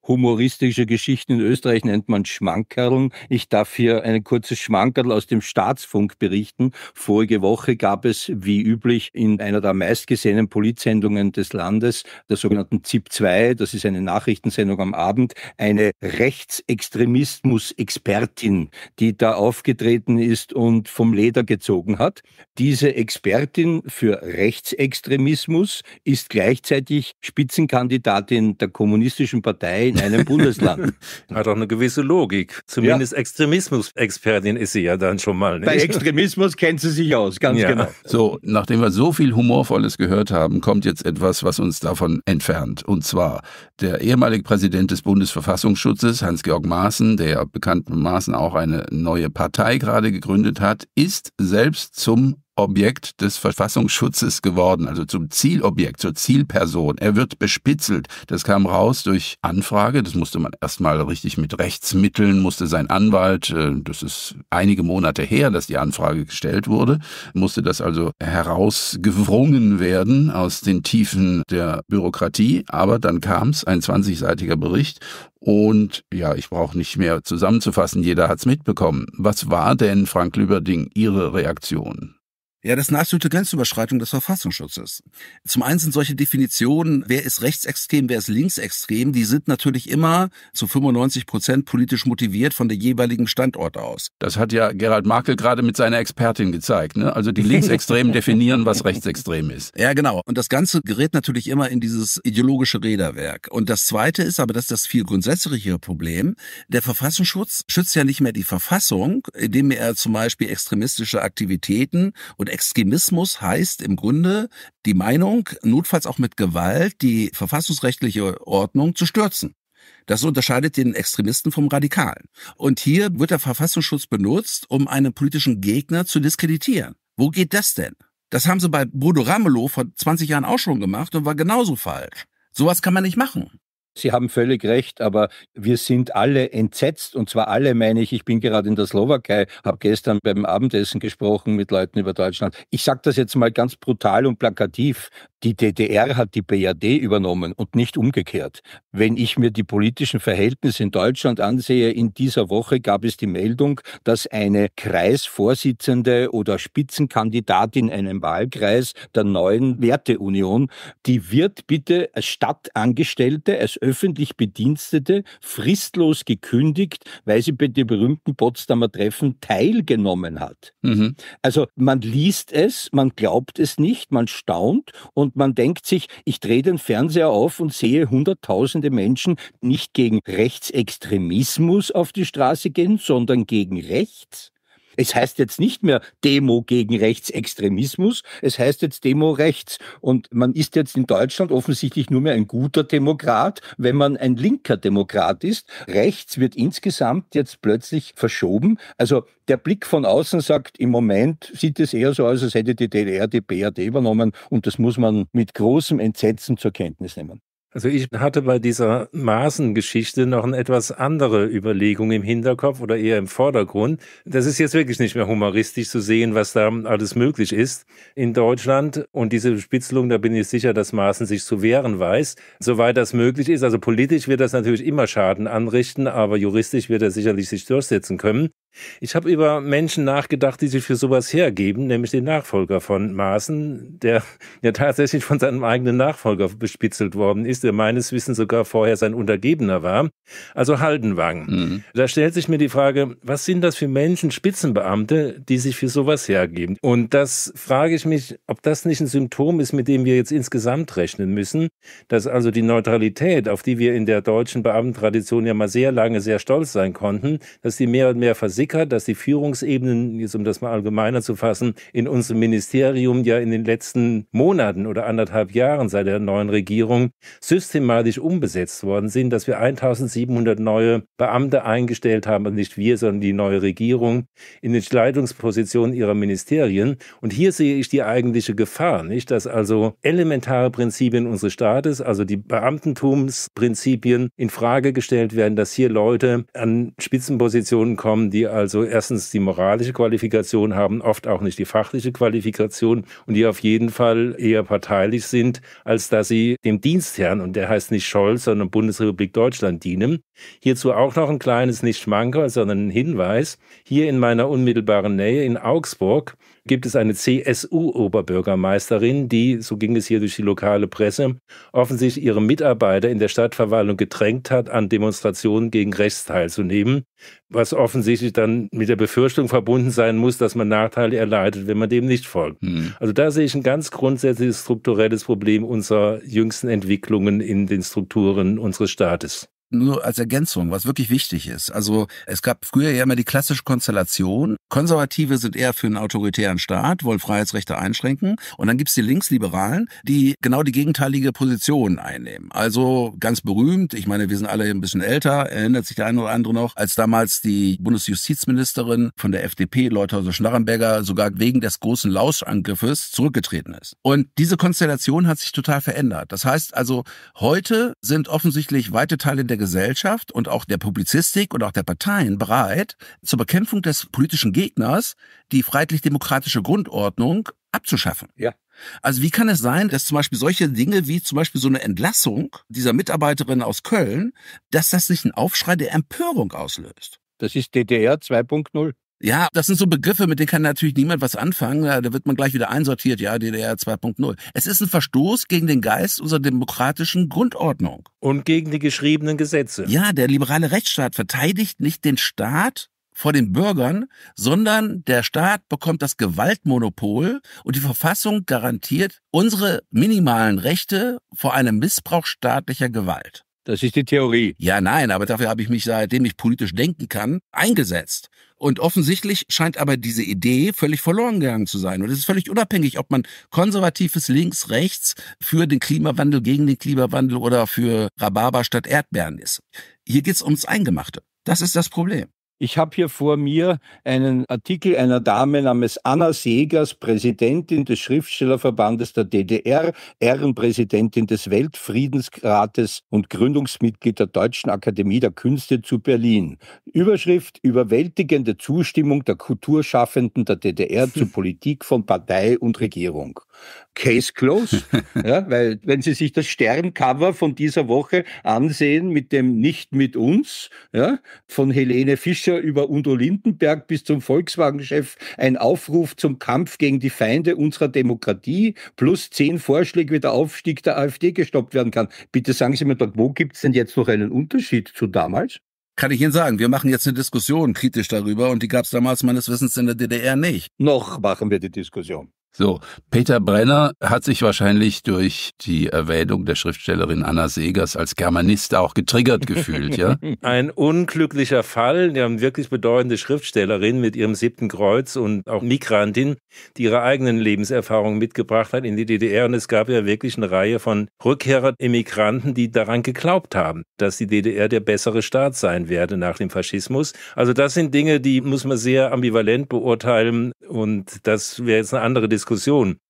humoristische Geschichten in Österreich nennt man Schmankerln. Ich darf hier ein kurzes Schmankerl aus dem Staatsfunk berichten. Vorige Woche gab es, wie üblich, in einer der meistgesehenen Polizendungen des Landes, der sogenannten ZIP 2, das ist eine Nachrichtensendung am Abend, eine Rechtsextremismus-Expertin, die da aufgetreten ist und vom Leder gezogen hat. Diese Expertin für Rechtsextremismus ist gleichzeitig Spitzenkandidatin der Kommunistischen Partei in in einem Bundesland. [laughs] Hat auch eine gewisse Logik. Zumindest ja. Extremismus-Expertin ist sie ja dann schon mal. Ne? Bei Extremismus kennt sie sich aus, ganz ja. genau. So, nachdem wir so viel Humorvolles gehört haben, kommt jetzt etwas, was uns davon entfernt. Und zwar der ehemalige Präsident des Bundesverfassungsschutzes, Hans-Georg Maaßen, der bekannten Maaßen auch eine neue Partei gerade gegründet hat, ist selbst zum Objekt des Verfassungsschutzes geworden, also zum Zielobjekt, zur Zielperson. Er wird bespitzelt. Das kam raus durch Anfrage, das musste man erstmal richtig mit Rechtsmitteln, musste sein Anwalt, äh, das ist einige Monate her, dass die Anfrage gestellt wurde, musste das also herausgewrungen werden aus den Tiefen der Bürokratie, aber dann kam es, ein 20-seitiger Bericht und ja, ich brauche nicht mehr zusammenzufassen, jeder hat es mitbekommen. Was war denn, Frank Lüberding, Ihre Reaktion? Ja, das ist eine absolute Grenzüberschreitung des Verfassungsschutzes. Zum einen sind solche Definitionen, wer ist rechtsextrem, wer ist linksextrem, die sind natürlich immer zu 95 Prozent politisch motiviert von der jeweiligen Standort aus. Das hat ja Gerald Markel gerade mit seiner Expertin gezeigt. Ne? Also die Linksextremen [laughs] definieren, was rechtsextrem ist. Ja, genau. Und das Ganze gerät natürlich immer in dieses ideologische Räderwerk. Und das Zweite ist aber, dass das viel grundsätzlichere Problem, der Verfassungsschutz schützt ja nicht mehr die Verfassung, indem er zum Beispiel extremistische Aktivitäten und und Extremismus heißt im Grunde die Meinung, notfalls auch mit Gewalt, die verfassungsrechtliche Ordnung zu stürzen. Das unterscheidet den Extremisten vom Radikalen. Und hier wird der Verfassungsschutz benutzt, um einen politischen Gegner zu diskreditieren. Wo geht das denn? Das haben sie bei Bodo Ramelow vor 20 Jahren auch schon gemacht und war genauso falsch. Sowas kann man nicht machen. Sie haben völlig recht, aber wir sind alle entsetzt und zwar alle meine ich, ich bin gerade in der Slowakei, habe gestern beim Abendessen gesprochen mit Leuten über Deutschland. Ich sage das jetzt mal ganz brutal und plakativ. Die DDR hat die BRD übernommen und nicht umgekehrt. Wenn ich mir die politischen Verhältnisse in Deutschland ansehe, in dieser Woche gab es die Meldung, dass eine Kreisvorsitzende oder Spitzenkandidatin in einem Wahlkreis der neuen Werteunion, die wird bitte als Stadtangestellte, als öffentlich Bedienstete fristlos gekündigt, weil sie bei dem berühmten Potsdamer Treffen teilgenommen hat. Mhm. Also man liest es, man glaubt es nicht, man staunt und und man denkt sich, ich drehe den Fernseher auf und sehe hunderttausende Menschen nicht gegen Rechtsextremismus auf die Straße gehen, sondern gegen rechts. Es heißt jetzt nicht mehr Demo gegen Rechtsextremismus, es heißt jetzt Demo rechts. Und man ist jetzt in Deutschland offensichtlich nur mehr ein guter Demokrat, wenn man ein linker Demokrat ist. Rechts wird insgesamt jetzt plötzlich verschoben. Also der Blick von außen sagt, im Moment sieht es eher so aus, als hätte die DDR die BRD übernommen und das muss man mit großem Entsetzen zur Kenntnis nehmen. Also ich hatte bei dieser Maßengeschichte noch eine etwas andere Überlegung im Hinterkopf oder eher im Vordergrund. Das ist jetzt wirklich nicht mehr humoristisch zu sehen, was da alles möglich ist in Deutschland. Und diese Spitzelung, da bin ich sicher, dass Maßen sich zu wehren weiß, soweit das möglich ist. Also politisch wird das natürlich immer Schaden anrichten, aber juristisch wird er sicherlich sich durchsetzen können. Ich habe über Menschen nachgedacht, die sich für sowas hergeben, nämlich den Nachfolger von Maaßen, der ja tatsächlich von seinem eigenen Nachfolger bespitzelt worden ist, der meines Wissens sogar vorher sein Untergebener war, also Haldenwang. Mhm. Da stellt sich mir die Frage, was sind das für Menschen, Spitzenbeamte, die sich für sowas hergeben? Und das frage ich mich, ob das nicht ein Symptom ist, mit dem wir jetzt insgesamt rechnen müssen, dass also die Neutralität, auf die wir in der deutschen Beamtentradition ja mal sehr lange sehr stolz sein konnten, dass die mehr und mehr versickert Politiker, dass die Führungsebenen, jetzt um das mal allgemeiner zu fassen, in unserem Ministerium ja in den letzten Monaten oder anderthalb Jahren seit der neuen Regierung systematisch umbesetzt worden sind, dass wir 1700 neue Beamte eingestellt haben, also nicht wir, sondern die neue Regierung in den Leitungspositionen ihrer Ministerien. Und hier sehe ich die eigentliche Gefahr, nicht, dass also elementare Prinzipien unseres Staates, also die Beamtentumsprinzipien in Frage gestellt werden, dass hier Leute an Spitzenpositionen kommen, die also erstens die moralische Qualifikation haben, oft auch nicht die fachliche Qualifikation und die auf jeden Fall eher parteilich sind, als dass sie dem Dienstherrn, und der heißt nicht Scholz, sondern Bundesrepublik Deutschland dienen. Hierzu auch noch ein kleines, nicht Schmankerl, sondern ein Hinweis. Hier in meiner unmittelbaren Nähe in Augsburg gibt es eine CSU-Oberbürgermeisterin, die, so ging es hier durch die lokale Presse, offensichtlich ihre Mitarbeiter in der Stadtverwaltung gedrängt hat, an Demonstrationen gegen rechts teilzunehmen, was offensichtlich dann mit der Befürchtung verbunden sein muss, dass man Nachteile erleidet, wenn man dem nicht folgt. Mhm. Also da sehe ich ein ganz grundsätzliches strukturelles Problem unserer jüngsten Entwicklungen in den Strukturen unseres Staates nur als Ergänzung, was wirklich wichtig ist. Also es gab früher ja immer die klassische Konstellation. Konservative sind eher für einen autoritären Staat, wollen Freiheitsrechte einschränken. Und dann gibt's die Linksliberalen, die genau die gegenteilige Position einnehmen. Also ganz berühmt, ich meine, wir sind alle ein bisschen älter, erinnert sich der eine oder andere noch, als damals die Bundesjustizministerin von der FDP, Leuthäuser Schnarrenberger, sogar wegen des großen Lauschangriffes zurückgetreten ist. Und diese Konstellation hat sich total verändert. Das heißt also, heute sind offensichtlich weite Teile der Gesellschaft und auch der Publizistik und auch der Parteien bereit, zur Bekämpfung des politischen Gegners die freiheitlich-demokratische Grundordnung abzuschaffen. Ja. Also wie kann es sein, dass zum Beispiel solche Dinge wie zum Beispiel so eine Entlassung dieser Mitarbeiterin aus Köln, dass das nicht einen Aufschrei der Empörung auslöst? Das ist DDR 2.0. Ja, das sind so Begriffe, mit denen kann natürlich niemand was anfangen. da wird man gleich wieder einsortiert, ja, DDR 2.0. Es ist ein Verstoß gegen den Geist unserer demokratischen Grundordnung. Und gegen die geschriebenen Gesetze. Ja, der liberale Rechtsstaat verteidigt nicht den Staat vor den Bürgern, sondern der Staat bekommt das Gewaltmonopol und die Verfassung garantiert unsere minimalen Rechte vor einem Missbrauch staatlicher Gewalt. Das ist die Theorie. Ja, nein, aber dafür habe ich mich, seitdem ich politisch denken kann, eingesetzt. Und offensichtlich scheint aber diese Idee völlig verloren gegangen zu sein. Und es ist völlig unabhängig, ob man konservatives Links, Rechts für den Klimawandel, gegen den Klimawandel oder für Rhabarber statt Erdbeeren ist. Hier geht's ums Eingemachte. Das ist das Problem. Ich habe hier vor mir einen Artikel einer Dame namens Anna Segers, Präsidentin des Schriftstellerverbandes der DDR, Ehrenpräsidentin des Weltfriedensrates und Gründungsmitglied der Deutschen Akademie der Künste zu Berlin. Überschrift Überwältigende Zustimmung der Kulturschaffenden der DDR [laughs] zur Politik von Partei und Regierung. Case closed, [laughs] ja, weil wenn Sie sich das Sterncover von dieser Woche ansehen mit dem Nicht mit uns ja, von Helene Fischer, Thatcher über Udo Lindenberg bis zum Volkswagen-Chef ein Aufruf zum Kampf gegen die Feinde unserer Demokratie plus zehn Vorschläge, wie der Aufstieg der AfD gestoppt werden kann. Bitte sagen Sie mir dort, wo gibt es denn jetzt noch einen Unterschied zu damals? Kann ich Ihnen sagen, wir machen jetzt eine Diskussion kritisch darüber und die gab es damals meines Wissens in der DDR nicht. Noch machen wir die Diskussion. So, Peter Brenner hat sich wahrscheinlich durch die Erwähnung der Schriftstellerin Anna Segers als Germanist auch getriggert gefühlt, ja? [laughs] Ein unglücklicher Fall. Wir haben wirklich bedeutende Schriftstellerin mit ihrem siebten Kreuz und auch Migrantin, die ihre eigenen Lebenserfahrungen mitgebracht hat in die DDR. Und es gab ja wirklich eine Reihe von Rückkehrer, Immigranten, die daran geglaubt haben, dass die DDR der bessere Staat sein werde nach dem Faschismus. Also das sind Dinge, die muss man sehr ambivalent beurteilen. Und das wäre jetzt eine andere Diskussion. Diskussion.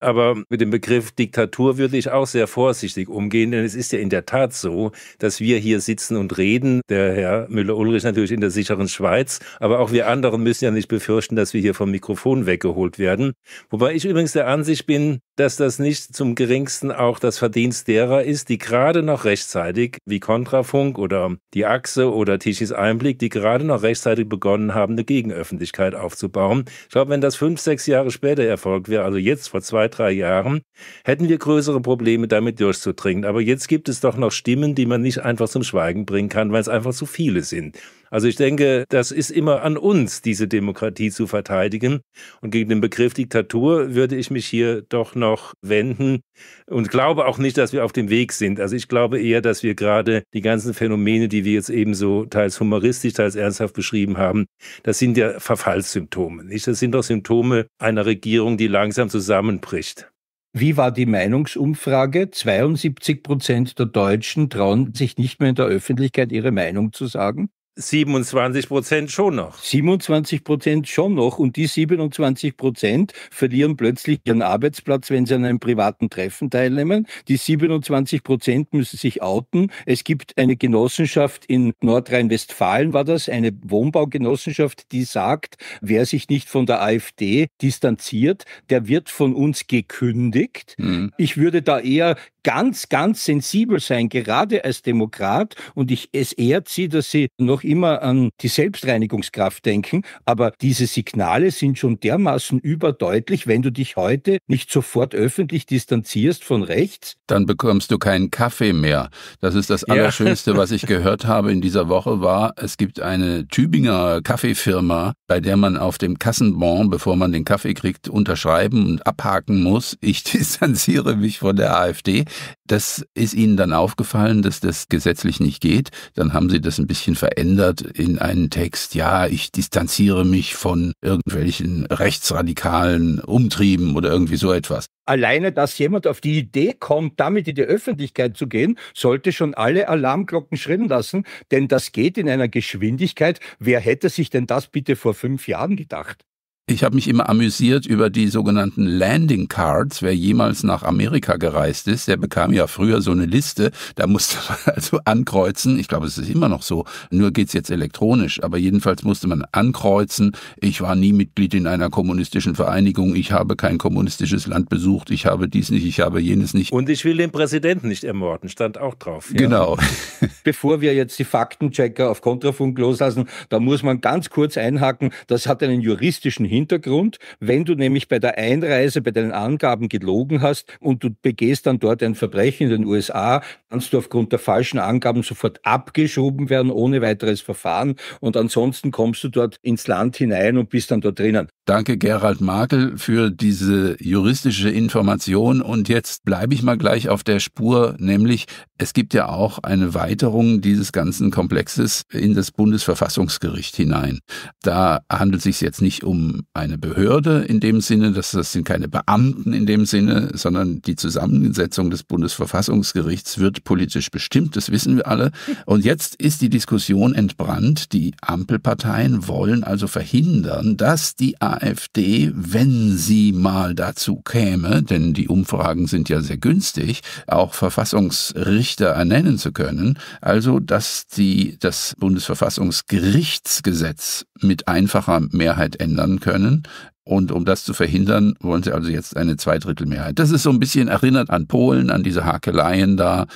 Aber mit dem Begriff Diktatur würde ich auch sehr vorsichtig umgehen, denn es ist ja in der Tat so, dass wir hier sitzen und reden. Der Herr Müller-Ulrich natürlich in der sicheren Schweiz, aber auch wir anderen müssen ja nicht befürchten, dass wir hier vom Mikrofon weggeholt werden. Wobei ich übrigens der Ansicht bin, dass das nicht zum geringsten auch das Verdienst derer ist, die gerade noch rechtzeitig, wie Kontrafunk oder die Achse oder Tischis Einblick, die gerade noch rechtzeitig begonnen haben, eine Gegenöffentlichkeit aufzubauen. Ich glaube, wenn das fünf, sechs Jahre später erfolgt wäre, also jetzt vor zwei, drei Jahren, hätten wir größere Probleme damit durchzudringen. Aber jetzt gibt es doch noch Stimmen, die man nicht einfach zum Schweigen bringen kann, weil es einfach zu viele sind. Also ich denke, das ist immer an uns, diese Demokratie zu verteidigen. Und gegen den Begriff Diktatur würde ich mich hier doch noch wenden und glaube auch nicht, dass wir auf dem Weg sind. Also ich glaube eher, dass wir gerade die ganzen Phänomene, die wir jetzt eben so teils humoristisch, teils ernsthaft beschrieben haben, das sind ja Verfallssymptome. Nicht? Das sind doch Symptome einer Regierung, die langsam zusammenbricht. Wie war die Meinungsumfrage? 72 Prozent der Deutschen trauen sich nicht mehr in der Öffentlichkeit ihre Meinung zu sagen. 27 Prozent schon noch. 27 Prozent schon noch. Und die 27 Prozent verlieren plötzlich ihren Arbeitsplatz, wenn sie an einem privaten Treffen teilnehmen. Die 27 Prozent müssen sich outen. Es gibt eine Genossenschaft in Nordrhein-Westfalen, war das, eine Wohnbaugenossenschaft, die sagt, wer sich nicht von der AfD distanziert, der wird von uns gekündigt. Mhm. Ich würde da eher ganz, ganz sensibel sein, gerade als Demokrat. Und ich, es ehrt sie, dass sie noch immer an die Selbstreinigungskraft denken. Aber diese Signale sind schon dermaßen überdeutlich, wenn du dich heute nicht sofort öffentlich distanzierst von rechts. Dann bekommst du keinen Kaffee mehr. Das ist das Allerschönste, ja. was ich [laughs] gehört habe in dieser Woche war, es gibt eine Tübinger Kaffeefirma, bei der man auf dem Kassenbon, bevor man den Kaffee kriegt, unterschreiben und abhaken muss. Ich [laughs] distanziere mich von der AfD. Das ist Ihnen dann aufgefallen, dass das gesetzlich nicht geht. Dann haben Sie das ein bisschen verändert in einen Text. Ja, ich distanziere mich von irgendwelchen rechtsradikalen Umtrieben oder irgendwie so etwas. Alleine, dass jemand auf die Idee kommt, damit in die Öffentlichkeit zu gehen, sollte schon alle Alarmglocken schrillen lassen, denn das geht in einer Geschwindigkeit. Wer hätte sich denn das bitte vor fünf Jahren gedacht? Ich habe mich immer amüsiert über die sogenannten Landing Cards. Wer jemals nach Amerika gereist ist, der bekam ja früher so eine Liste. Da musste man [laughs] also ankreuzen. Ich glaube, es ist immer noch so. Nur geht es jetzt elektronisch. Aber jedenfalls musste man ankreuzen. Ich war nie Mitglied in einer kommunistischen Vereinigung. Ich habe kein kommunistisches Land besucht. Ich habe dies nicht. Ich habe jenes nicht. Und ich will den Präsidenten nicht ermorden. Stand auch drauf. Ja. Genau. [laughs] Bevor wir jetzt die Faktenchecker auf Kontrafunk loslassen, da muss man ganz kurz einhaken. Das hat einen juristischen Hintergrund. Wenn du nämlich bei der Einreise, bei deinen Angaben gelogen hast und du begehst dann dort ein Verbrechen in den USA, kannst du aufgrund der falschen Angaben sofort abgeschoben werden, ohne weiteres Verfahren. Und ansonsten kommst du dort ins Land hinein und bist dann dort drinnen. Danke, Gerald Makel, für diese juristische Information. Und jetzt bleibe ich mal gleich auf der Spur, nämlich es gibt ja auch eine Weiterung dieses ganzen Komplexes in das Bundesverfassungsgericht hinein. Da handelt es sich jetzt nicht um eine Behörde in dem Sinne, das, sind keine Beamten in dem Sinne, sondern die Zusammensetzung des Bundesverfassungsgerichts wird politisch bestimmt, das wissen wir alle. Und jetzt ist die Diskussion entbrannt. Die Ampelparteien wollen also verhindern, dass die AfD, wenn sie mal dazu käme, denn die Umfragen sind ja sehr günstig, auch Verfassungsrichter ernennen zu können. Also, dass sie das Bundesverfassungsgerichtsgesetz mit einfacher Mehrheit ändern können, und um das zu verhindern, wollen sie also jetzt eine Zweidrittelmehrheit. Das ist so ein bisschen erinnert an Polen, an diese Hakeleien da,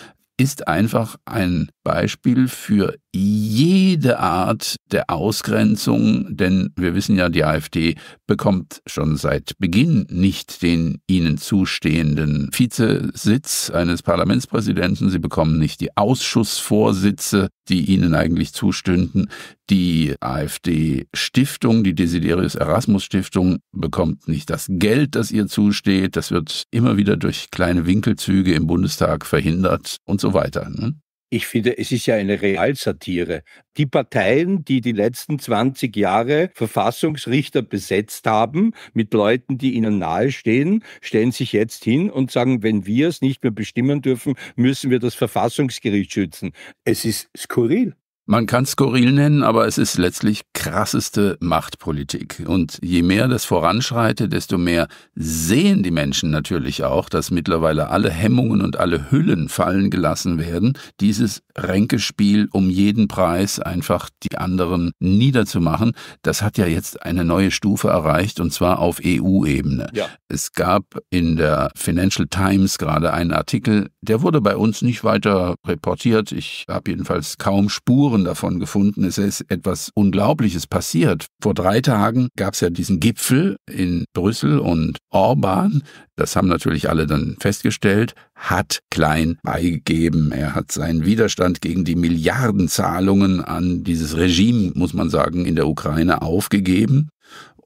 ist einfach ein Beispiel für jede Art der Ausgrenzung, denn wir wissen ja, die AfD bekommt schon seit Beginn nicht den ihnen zustehenden Vizesitz eines Parlamentspräsidenten, sie bekommen nicht die Ausschussvorsitze, die ihnen eigentlich zustünden. Die AfD-Stiftung, die Desiderius Erasmus Stiftung, bekommt nicht das Geld, das ihr zusteht. Das wird immer wieder durch kleine Winkelzüge im Bundestag verhindert und so weiter. Ne? Ich finde, es ist ja eine Realsatire. Die Parteien, die die letzten 20 Jahre Verfassungsrichter besetzt haben mit Leuten, die ihnen nahestehen, stellen sich jetzt hin und sagen, wenn wir es nicht mehr bestimmen dürfen, müssen wir das Verfassungsgericht schützen. Es ist skurril. Man kann skurril nennen, aber es ist letztlich krasseste Machtpolitik. Und je mehr das voranschreitet, desto mehr sehen die Menschen natürlich auch, dass mittlerweile alle Hemmungen und alle Hüllen fallen gelassen werden, dieses Ränkespiel um jeden Preis einfach die anderen niederzumachen. Das hat ja jetzt eine neue Stufe erreicht und zwar auf EU-Ebene. Ja. Es gab in der Financial Times gerade einen Artikel, der wurde bei uns nicht weiter reportiert. Ich habe jedenfalls kaum Spuren Spuren davon gefunden. Es ist etwas Unglaubliches passiert. Vor drei Tagen gab es ja diesen Gipfel in Brüssel und Orban, das haben natürlich alle dann festgestellt, hat Klein beigegeben. Er hat seinen Widerstand gegen die Milliardenzahlungen an dieses Regime, muss man sagen, in der Ukraine aufgegeben.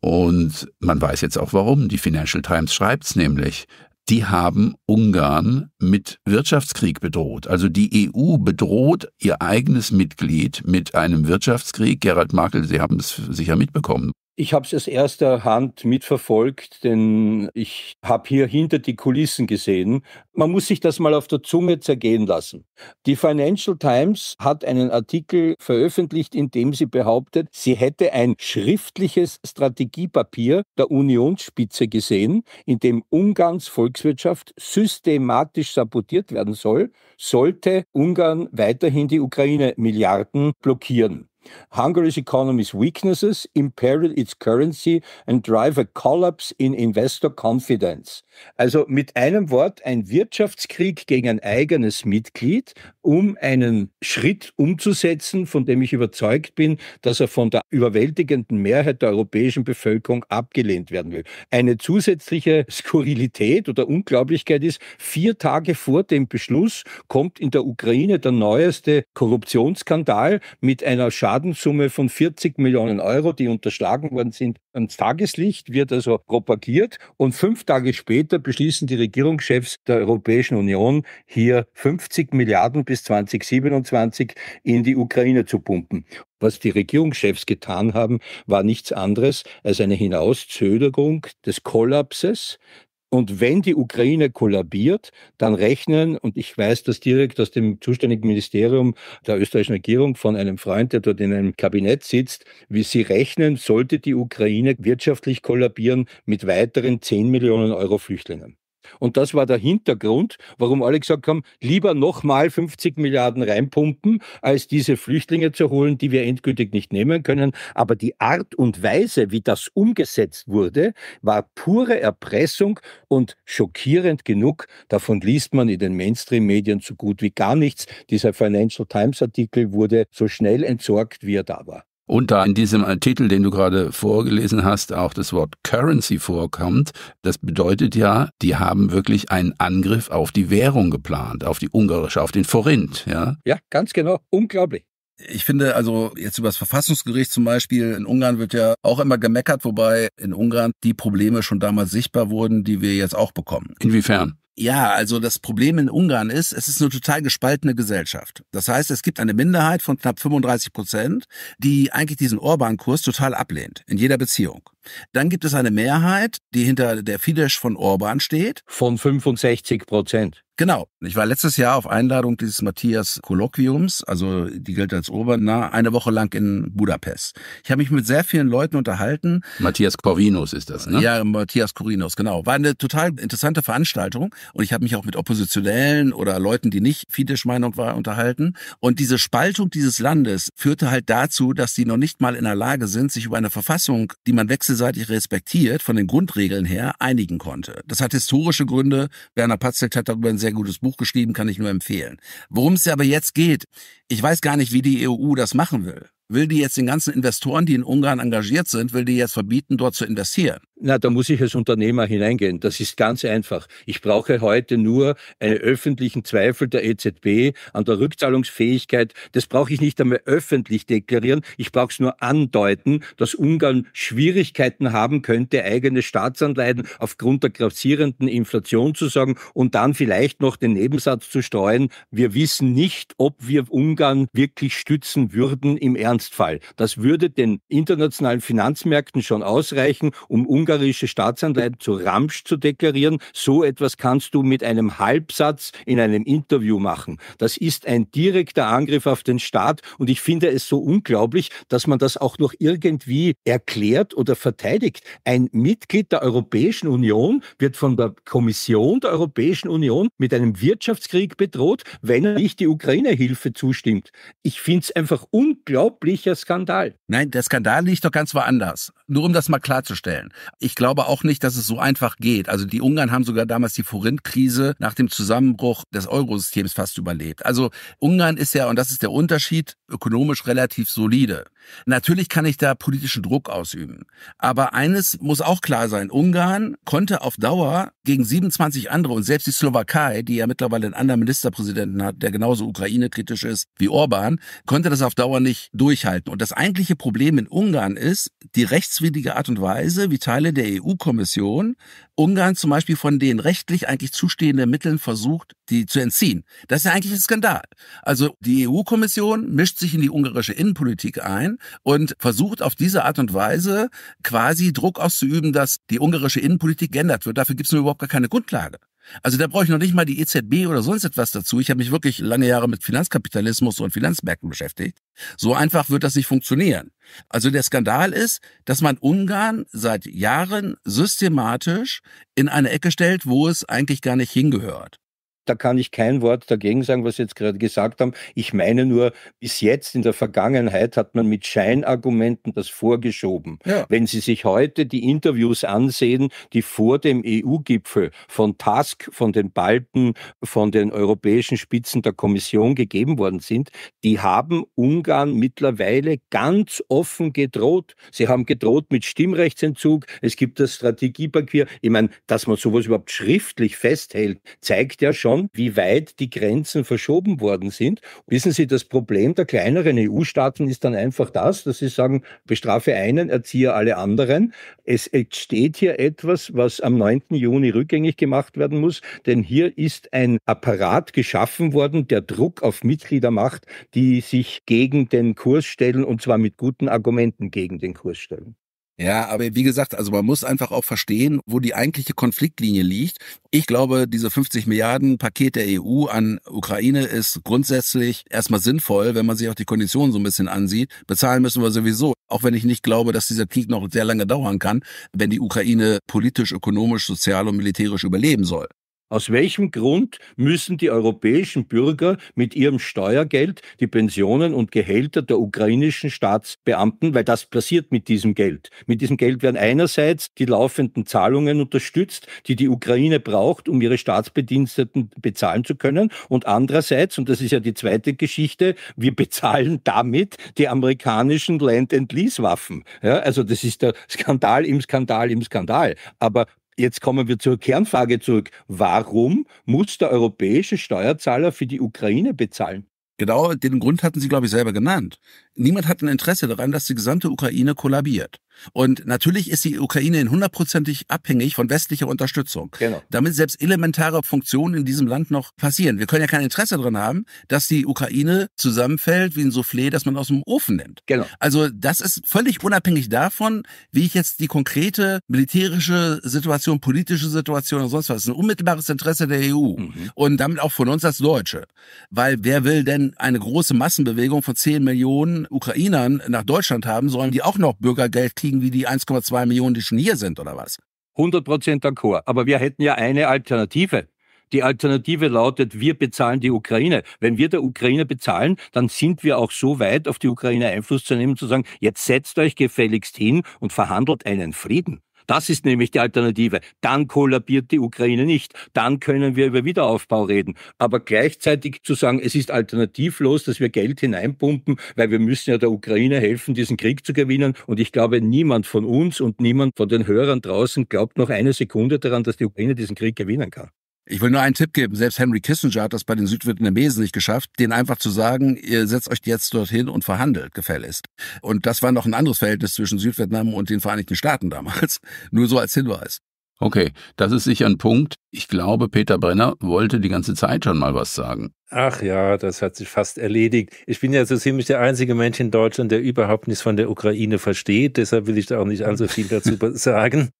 Und man weiß jetzt auch warum. Die Financial Times schreibt es nämlich die haben Ungarn mit Wirtschaftskrieg bedroht. Also die EU bedroht ihr eigenes Mitglied mit einem Wirtschaftskrieg. Gerald Markel, Sie haben es sicher mitbekommen. Ich habe es aus erster Hand mitverfolgt, denn ich habe hier hinter die Kulissen gesehen. Man muss sich das mal auf der Zunge zergehen lassen. Die Financial Times hat einen Artikel veröffentlicht, in dem sie behauptet, sie hätte ein schriftliches Strategiepapier der Unionsspitze gesehen, in dem Ungarns Volkswirtschaft systematisch sabotiert werden soll, sollte Ungarn weiterhin die Ukraine Milliarden blockieren. Hungary's economy's weaknesses imperil its currency and drive a collapse in investor confidence. Also mit einem Wort ein Wirtschaftskrieg gegen ein eigenes Mitglied, um einen Schritt umzusetzen, von dem ich überzeugt bin, dass er von der überwältigenden Mehrheit der europäischen Bevölkerung abgelehnt werden will. Eine zusätzliche Skurrilität oder Unglaublichkeit ist, vier Tage vor dem Beschluss kommt in der Ukraine der neueste Korruptionsskandal mit einer Schar Schadensumme von 40 Millionen Euro, die unterschlagen worden sind, ans Tageslicht, wird also propagiert. Und fünf Tage später beschließen die Regierungschefs der Europäischen Union, hier 50 Milliarden bis 2027 in die Ukraine zu pumpen. Was die Regierungschefs getan haben, war nichts anderes als eine Hinauszögerung des Kollapses und wenn die Ukraine kollabiert, dann rechnen, und ich weiß das direkt aus dem zuständigen Ministerium der österreichischen Regierung von einem Freund, der dort in einem Kabinett sitzt, wie sie rechnen, sollte die Ukraine wirtschaftlich kollabieren mit weiteren 10 Millionen Euro Flüchtlingen. Und das war der Hintergrund, warum alle gesagt haben, lieber nochmal 50 Milliarden reinpumpen, als diese Flüchtlinge zu holen, die wir endgültig nicht nehmen können. Aber die Art und Weise, wie das umgesetzt wurde, war pure Erpressung und schockierend genug. Davon liest man in den Mainstream-Medien so gut wie gar nichts. Dieser Financial Times-Artikel wurde so schnell entsorgt, wie er da war und da in diesem Artikel, den du gerade vorgelesen hast, auch das Wort Currency vorkommt, das bedeutet ja, die haben wirklich einen Angriff auf die Währung geplant, auf die ungarische, auf den Forint. Ja, ja ganz genau. Unglaublich. Ich finde also jetzt über das Verfassungsgericht zum Beispiel in Ungarn wird ja auch immer gemeckert, wobei in Ungarn die Probleme schon damals sichtbar wurden, die wir jetzt auch bekommen. Inwiefern? Ja, also das Problem in Ungarn ist, es ist eine total gespaltene Gesellschaft. Das heißt, es gibt eine Minderheit von knapp 35 Prozent, die eigentlich diesen Orban-Kurs total ablehnt, in jeder Beziehung. Dann gibt es eine Mehrheit, die hinter der Fidesz von Orban steht. Von 65 Prozent. Genau. Ich war letztes Jahr auf Einladung dieses Matthias Kolloquiums, also die gilt als Oberna, eine Woche lang in Budapest. Ich habe mich mit sehr vielen Leuten unterhalten. Matthias Corinus ist das, ne? Ja, Matthias Corinus, genau. War eine total interessante Veranstaltung und ich habe mich auch mit Oppositionellen oder Leuten, die nicht Fidesz-Meinung waren, unterhalten. Und diese Spaltung dieses Landes führte halt dazu, dass die noch nicht mal in der Lage sind, sich über eine Verfassung, die man wechselseitig respektiert, von den Grundregeln her einigen konnte. Das hat historische Gründe. Werner Patzelt hat darüber einen sehr sehr gutes Buch geschrieben, kann ich nur empfehlen. Worum es aber jetzt geht, ich weiß gar nicht, wie die EU das machen will will die jetzt den ganzen Investoren, die in Ungarn engagiert sind, will die jetzt verbieten, dort zu investieren? Na, da muss ich als Unternehmer hineingehen. Das ist ganz einfach. Ich brauche heute nur einen öffentlichen Zweifel der EZB an der Rückzahlungsfähigkeit. Das brauche ich nicht einmal öffentlich deklarieren. Ich brauche es nur andeuten, dass Ungarn Schwierigkeiten haben könnte, eigene Staatsanleihen aufgrund der grassierenden Inflation zu sagen und dann vielleicht noch den Nebensatz zu streuen. Wir wissen nicht, ob wir Ungarn wirklich stützen würden im Ernst. Ernstfall. Das würde den internationalen Finanzmärkten schon ausreichen, um ungarische Staatsanleihen zu Ramsch zu deklarieren. So etwas kannst du mit einem Halbsatz in einem Interview machen. Das ist ein direkter Angriff auf den Staat und ich finde es so unglaublich, dass man das auch noch irgendwie erklärt oder verteidigt. Ein Mitglied der Europäischen Union wird von der Kommission der Europäischen Union mit einem Wirtschaftskrieg bedroht, wenn er nicht die Ukraine-Hilfe zustimmt. Ich finde es einfach unglaublich, welcher Skandal? Nein, der Skandal liegt doch ganz woanders nur um das mal klarzustellen. Ich glaube auch nicht, dass es so einfach geht. Also die Ungarn haben sogar damals die Forint-Krise nach dem Zusammenbruch des Eurosystems fast überlebt. Also Ungarn ist ja, und das ist der Unterschied, ökonomisch relativ solide. Natürlich kann ich da politischen Druck ausüben. Aber eines muss auch klar sein. Ungarn konnte auf Dauer gegen 27 andere und selbst die Slowakei, die ja mittlerweile einen anderen Ministerpräsidenten hat, der genauso Ukraine-kritisch ist wie Orban, konnte das auf Dauer nicht durchhalten. Und das eigentliche Problem in Ungarn ist, die Rechts rechtswidrige Art und Weise, wie Teile der EU-Kommission Ungarn zum Beispiel von den rechtlich eigentlich zustehenden Mitteln versucht, die zu entziehen. Das ist ja eigentlich ein Skandal. Also die EU-Kommission mischt sich in die ungarische Innenpolitik ein und versucht auf diese Art und Weise quasi Druck auszuüben, dass die ungarische Innenpolitik geändert wird. Dafür gibt es überhaupt gar keine Grundlage. Also da brauche ich noch nicht mal die EZB oder sonst etwas dazu. Ich habe mich wirklich lange Jahre mit Finanzkapitalismus und Finanzmärkten beschäftigt. So einfach wird das nicht funktionieren. Also der Skandal ist, dass man Ungarn seit Jahren systematisch in eine Ecke stellt, wo es eigentlich gar nicht hingehört. Da kann ich kein Wort dagegen sagen, was Sie jetzt gerade gesagt haben. Ich meine nur, bis jetzt in der Vergangenheit hat man mit Scheinargumenten das vorgeschoben. Ja. Wenn Sie sich heute die Interviews ansehen, die vor dem EU-Gipfel von Task, von den Balten, von den europäischen Spitzen der Kommission gegeben worden sind, die haben Ungarn mittlerweile ganz offen gedroht. Sie haben gedroht mit Stimmrechtsentzug. Es gibt das Strategiepapier. Ich meine, dass man sowas überhaupt schriftlich festhält, zeigt ja schon, schon, wie weit die Grenzen verschoben worden sind. Wissen Sie, das Problem der kleineren EU-Staaten ist dann einfach das, dass sie sagen, bestrafe einen, erziehe alle anderen. Es entsteht hier etwas, was am 9. Juni rückgängig gemacht werden muss, denn hier ist ein Apparat geschaffen worden, der Druck auf Mitglieder macht, die sich gegen den Kurs stellen und zwar mit guten Argumenten gegen den Kurs stellen. Ja, aber wie gesagt, also man muss einfach auch verstehen, wo die eigentliche Konfliktlinie liegt. Ich glaube, diese 50 Milliarden Paket der EU an Ukraine ist grundsätzlich erstmal sinnvoll, wenn man sich auch die Konditionen so ein bisschen ansieht. Bezahlen müssen wir sowieso, auch wenn ich nicht glaube, dass dieser Krieg noch sehr lange dauern kann, wenn die Ukraine politisch, ökonomisch, sozial und militärisch überleben soll. Aus welchem Grund müssen die europäischen Bürger mit ihrem Steuergeld die Pensionen und Gehälter der ukrainischen Staatsbeamten, weil das passiert mit diesem Geld. Mit diesem Geld werden einerseits die laufenden Zahlungen unterstützt, die die Ukraine braucht, um ihre Staatsbediensteten bezahlen zu können. Und andererseits, und das ist ja die zweite Geschichte, wir bezahlen damit die amerikanischen Land-and-Lease-Waffen. Ja, also das ist der Skandal im Skandal im Skandal. Aber Jetzt kommen wir zur Kernfrage zurück. Warum muss der europäische Steuerzahler für die Ukraine bezahlen? Genau den Grund hatten Sie, glaube ich, selber genannt. Niemand hat ein Interesse daran, dass die gesamte Ukraine kollabiert. Und natürlich ist die Ukraine hundertprozentig abhängig von westlicher Unterstützung. Genau. Damit selbst elementare Funktionen in diesem Land noch passieren. Wir können ja kein Interesse daran haben, dass die Ukraine zusammenfällt wie ein Soufflé, das man aus dem Ofen nimmt. Genau. Also das ist völlig unabhängig davon, wie ich jetzt die konkrete militärische Situation, politische Situation und sonst was. Das ist ein unmittelbares Interesse der EU mhm. und damit auch von uns als Deutsche. Weil wer will denn eine große Massenbewegung von 10 Millionen Ukrainern nach Deutschland haben, sollen die auch noch Bürgergeld kriegen wie die 1,2 Millionen, die schon hier sind, oder was? 100 Prozent d'accord. Aber wir hätten ja eine Alternative. Die Alternative lautet, wir bezahlen die Ukraine. Wenn wir der Ukraine bezahlen, dann sind wir auch so weit, auf die Ukraine Einfluss zu nehmen, zu sagen, jetzt setzt euch gefälligst hin und verhandelt einen Frieden. Das ist nämlich die Alternative. Dann kollabiert die Ukraine nicht. Dann können wir über Wiederaufbau reden. Aber gleichzeitig zu sagen, es ist alternativlos, dass wir Geld hineinpumpen, weil wir müssen ja der Ukraine helfen, diesen Krieg zu gewinnen. Und ich glaube, niemand von uns und niemand von den Hörern draußen glaubt noch eine Sekunde daran, dass die Ukraine diesen Krieg gewinnen kann. Ich will nur einen Tipp geben. Selbst Henry Kissinger hat das bei den Südvietnamesen nicht geschafft, denen einfach zu sagen, ihr setzt euch jetzt dorthin und verhandelt, gefälligst. Und das war noch ein anderes Verhältnis zwischen Südvietnam und den Vereinigten Staaten damals. [laughs] Nur so als Hinweis. Okay, das ist sicher ein Punkt. Ich glaube, Peter Brenner wollte die ganze Zeit schon mal was sagen. Ach ja, das hat sich fast erledigt. Ich bin ja so ziemlich der einzige Mensch in Deutschland, der überhaupt nichts von der Ukraine versteht. Deshalb will ich da auch nicht allzu viel dazu [laughs] sagen.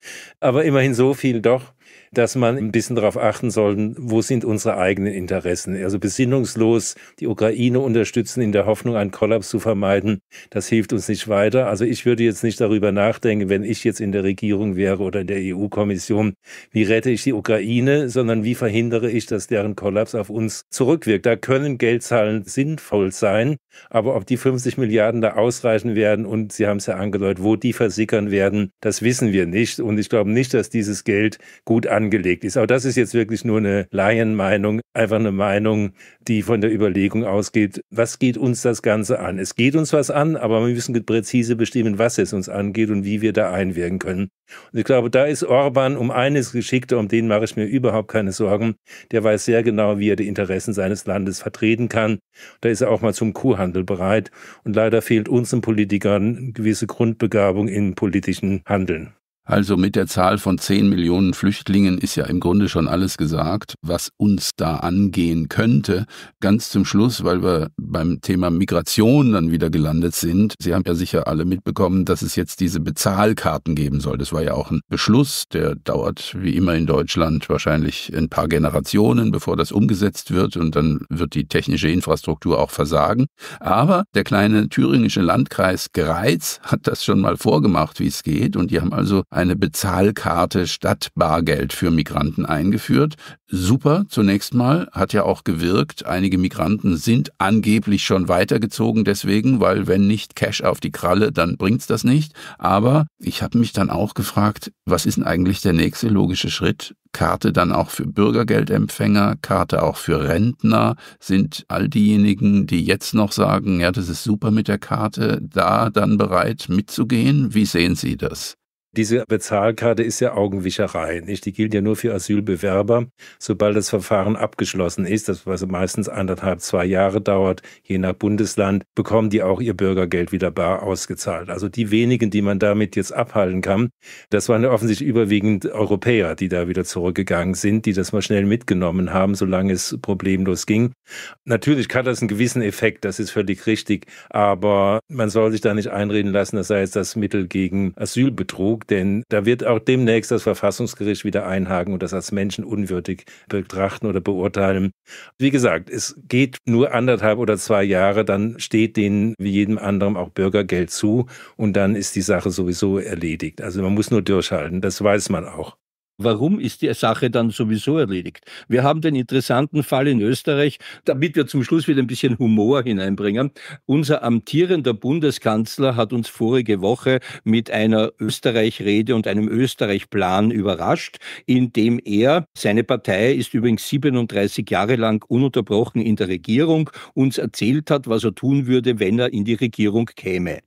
Aber immerhin so viel doch dass man ein bisschen darauf achten sollte, wo sind unsere eigenen Interessen. Also besinnungslos die Ukraine unterstützen in der Hoffnung, einen Kollaps zu vermeiden, das hilft uns nicht weiter. Also ich würde jetzt nicht darüber nachdenken, wenn ich jetzt in der Regierung wäre oder in der EU-Kommission, wie rette ich die Ukraine, sondern wie verhindere ich, dass deren Kollaps auf uns zurückwirkt. Da können Geldzahlen sinnvoll sein, aber ob die 50 Milliarden da ausreichen werden und Sie haben es ja angedeutet, wo die versickern werden, das wissen wir nicht. Und ich glaube nicht, dass dieses Geld gut angelegt ist. Aber das ist jetzt wirklich nur eine Laienmeinung, einfach eine Meinung, die von der Überlegung ausgeht, was geht uns das Ganze an? Es geht uns was an, aber wir müssen präzise bestimmen, was es uns angeht und wie wir da einwirken können. Und ich glaube, da ist Orban um eines geschickter, um den mache ich mir überhaupt keine Sorgen. Der weiß sehr genau, wie er die Interessen seines Landes vertreten kann. Da ist er auch mal zum Kuhhandel bereit. Und leider fehlt unseren den Politikern gewisse Grundbegabung im politischen Handeln. Also mit der Zahl von 10 Millionen Flüchtlingen ist ja im Grunde schon alles gesagt, was uns da angehen könnte. Ganz zum Schluss, weil wir beim Thema Migration dann wieder gelandet sind. Sie haben ja sicher alle mitbekommen, dass es jetzt diese Bezahlkarten geben soll. Das war ja auch ein Beschluss, der dauert wie immer in Deutschland wahrscheinlich ein paar Generationen, bevor das umgesetzt wird und dann wird die technische Infrastruktur auch versagen. Aber der kleine thüringische Landkreis Greiz hat das schon mal vorgemacht, wie es geht und die haben also eine Bezahlkarte statt Bargeld für Migranten eingeführt. Super, zunächst mal, hat ja auch gewirkt. Einige Migranten sind angeblich schon weitergezogen deswegen, weil wenn nicht Cash auf die Kralle, dann bringt's das nicht. Aber ich habe mich dann auch gefragt, was ist denn eigentlich der nächste logische Schritt? Karte dann auch für Bürgergeldempfänger, Karte auch für Rentner, sind all diejenigen, die jetzt noch sagen, ja, das ist super mit der Karte, da dann bereit mitzugehen? Wie sehen Sie das? Diese Bezahlkarte ist ja Augenwischerei, nicht? Die gilt ja nur für Asylbewerber. Sobald das Verfahren abgeschlossen ist, das was meistens anderthalb, zwei Jahre dauert, je nach Bundesland, bekommen die auch ihr Bürgergeld wieder bar ausgezahlt. Also die wenigen, die man damit jetzt abhalten kann, das waren ja offensichtlich überwiegend Europäer, die da wieder zurückgegangen sind, die das mal schnell mitgenommen haben, solange es problemlos ging. Natürlich hat das einen gewissen Effekt, das ist völlig richtig, aber man soll sich da nicht einreden lassen, das sei jetzt das Mittel gegen Asylbetrug denn da wird auch demnächst das Verfassungsgericht wieder einhaken und das als menschenunwürdig betrachten oder beurteilen. Wie gesagt, es geht nur anderthalb oder zwei Jahre, dann steht denen wie jedem anderen auch Bürgergeld zu und dann ist die Sache sowieso erledigt. Also man muss nur durchhalten, das weiß man auch. Warum ist die Sache dann sowieso erledigt? Wir haben den interessanten Fall in Österreich, damit wir zum Schluss wieder ein bisschen Humor hineinbringen. Unser amtierender Bundeskanzler hat uns vorige Woche mit einer Österreich-Rede und einem Österreich-Plan überrascht, in dem er, seine Partei ist übrigens 37 Jahre lang ununterbrochen in der Regierung, uns erzählt hat, was er tun würde, wenn er in die Regierung käme.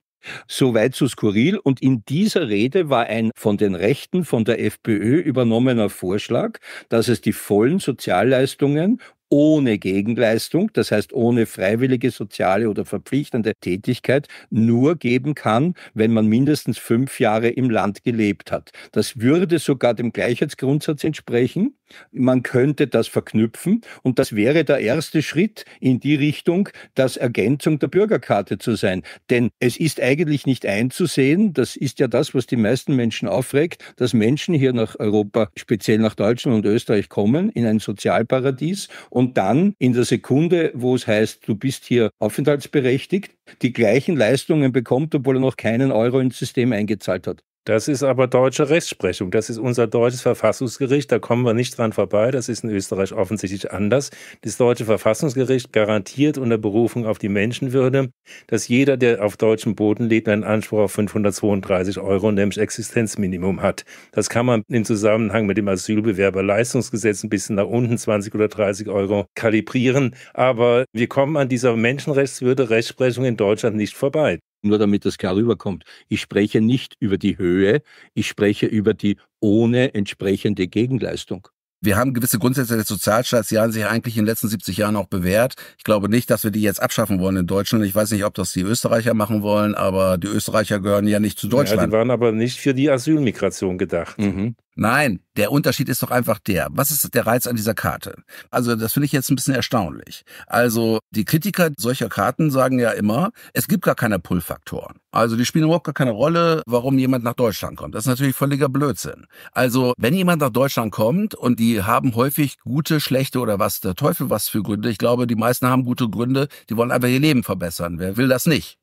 Soweit so skurril. Und in dieser Rede war ein von den Rechten, von der FPÖ übernommener Vorschlag, dass es die vollen Sozialleistungen ohne Gegenleistung, das heißt ohne freiwillige soziale oder verpflichtende Tätigkeit, nur geben kann, wenn man mindestens fünf Jahre im Land gelebt hat. Das würde sogar dem Gleichheitsgrundsatz entsprechen. Man könnte das verknüpfen und das wäre der erste Schritt in die Richtung, das Ergänzung der Bürgerkarte zu sein. Denn es ist eigentlich nicht einzusehen, das ist ja das, was die meisten Menschen aufregt, dass Menschen hier nach Europa, speziell nach Deutschland und Österreich kommen, in ein Sozialparadies und und dann in der Sekunde, wo es heißt, du bist hier aufenthaltsberechtigt, die gleichen Leistungen bekommt, obwohl er noch keinen Euro ins System eingezahlt hat. Das ist aber deutsche Rechtsprechung. Das ist unser deutsches Verfassungsgericht. Da kommen wir nicht dran vorbei. Das ist in Österreich offensichtlich anders. Das deutsche Verfassungsgericht garantiert unter Berufung auf die Menschenwürde, dass jeder, der auf deutschem Boden lebt, einen Anspruch auf 532 Euro, nämlich Existenzminimum hat. Das kann man im Zusammenhang mit dem Asylbewerberleistungsgesetz ein bisschen nach unten 20 oder 30 Euro kalibrieren. Aber wir kommen an dieser Menschenrechtswürde Rechtsprechung in Deutschland nicht vorbei nur damit das klar rüberkommt. Ich spreche nicht über die Höhe, ich spreche über die ohne entsprechende Gegenleistung. Wir haben gewisse Grundsätze des Sozialstaats, die haben sich eigentlich in den letzten 70 Jahren auch bewährt. Ich glaube nicht, dass wir die jetzt abschaffen wollen in Deutschland. Ich weiß nicht, ob das die Österreicher machen wollen, aber die Österreicher gehören ja nicht zu Deutschland. Ja, die waren aber nicht für die Asylmigration gedacht. Mhm. Nein, der Unterschied ist doch einfach der. Was ist der Reiz an dieser Karte? Also das finde ich jetzt ein bisschen erstaunlich. Also die Kritiker solcher Karten sagen ja immer, es gibt gar keine Pull-Faktoren. Also die spielen überhaupt gar keine Rolle, warum jemand nach Deutschland kommt. Das ist natürlich völliger Blödsinn. Also wenn jemand nach Deutschland kommt und die haben häufig gute, schlechte oder was der Teufel was für Gründe. Ich glaube, die meisten haben gute Gründe. Die wollen einfach ihr Leben verbessern. Wer will das nicht?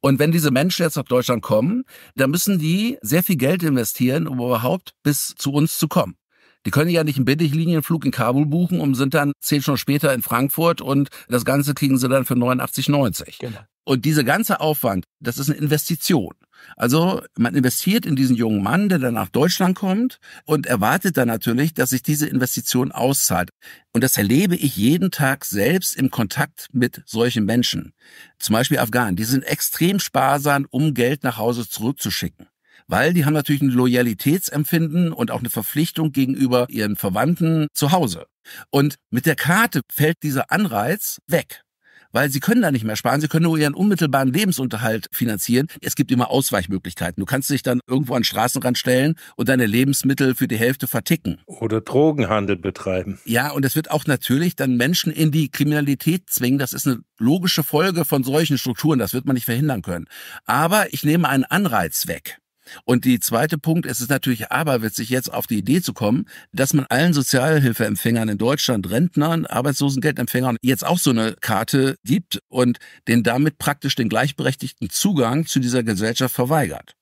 Und wenn diese Menschen jetzt nach Deutschland kommen, dann müssen die sehr viel Geld investieren, um überhaupt bis zu uns zu kommen. Die können ja nicht einen Billiglinienflug in Kabul buchen und sind dann zehn Stunden später in Frankfurt und das Ganze kriegen sie dann für 89,90. Genau. Und dieser ganze Aufwand, das ist eine Investition. Also man investiert in diesen jungen Mann, der dann nach Deutschland kommt und erwartet dann natürlich, dass sich diese Investition auszahlt. Und das erlebe ich jeden Tag selbst im Kontakt mit solchen Menschen. Zum Beispiel Afghanen, die sind extrem sparsam, um Geld nach Hause zurückzuschicken weil die haben natürlich ein Loyalitätsempfinden und auch eine Verpflichtung gegenüber ihren Verwandten zu Hause. Und mit der Karte fällt dieser Anreiz weg weil sie können da nicht mehr sparen, sie können nur ihren unmittelbaren Lebensunterhalt finanzieren. Es gibt immer Ausweichmöglichkeiten. Du kannst dich dann irgendwo an den Straßenrand stellen und deine Lebensmittel für die Hälfte verticken. Oder Drogenhandel betreiben. Ja, und es wird auch natürlich dann Menschen in die Kriminalität zwingen. Das ist eine logische Folge von solchen Strukturen. Das wird man nicht verhindern können. Aber ich nehme einen Anreiz weg. Und die zweite Punkt, es ist natürlich aberwitzig, jetzt auf die Idee zu kommen, dass man allen Sozialhilfeempfängern in Deutschland, Rentnern, Arbeitslosengeldempfängern jetzt auch so eine Karte gibt und den damit praktisch den gleichberechtigten Zugang zu dieser Gesellschaft verweigert.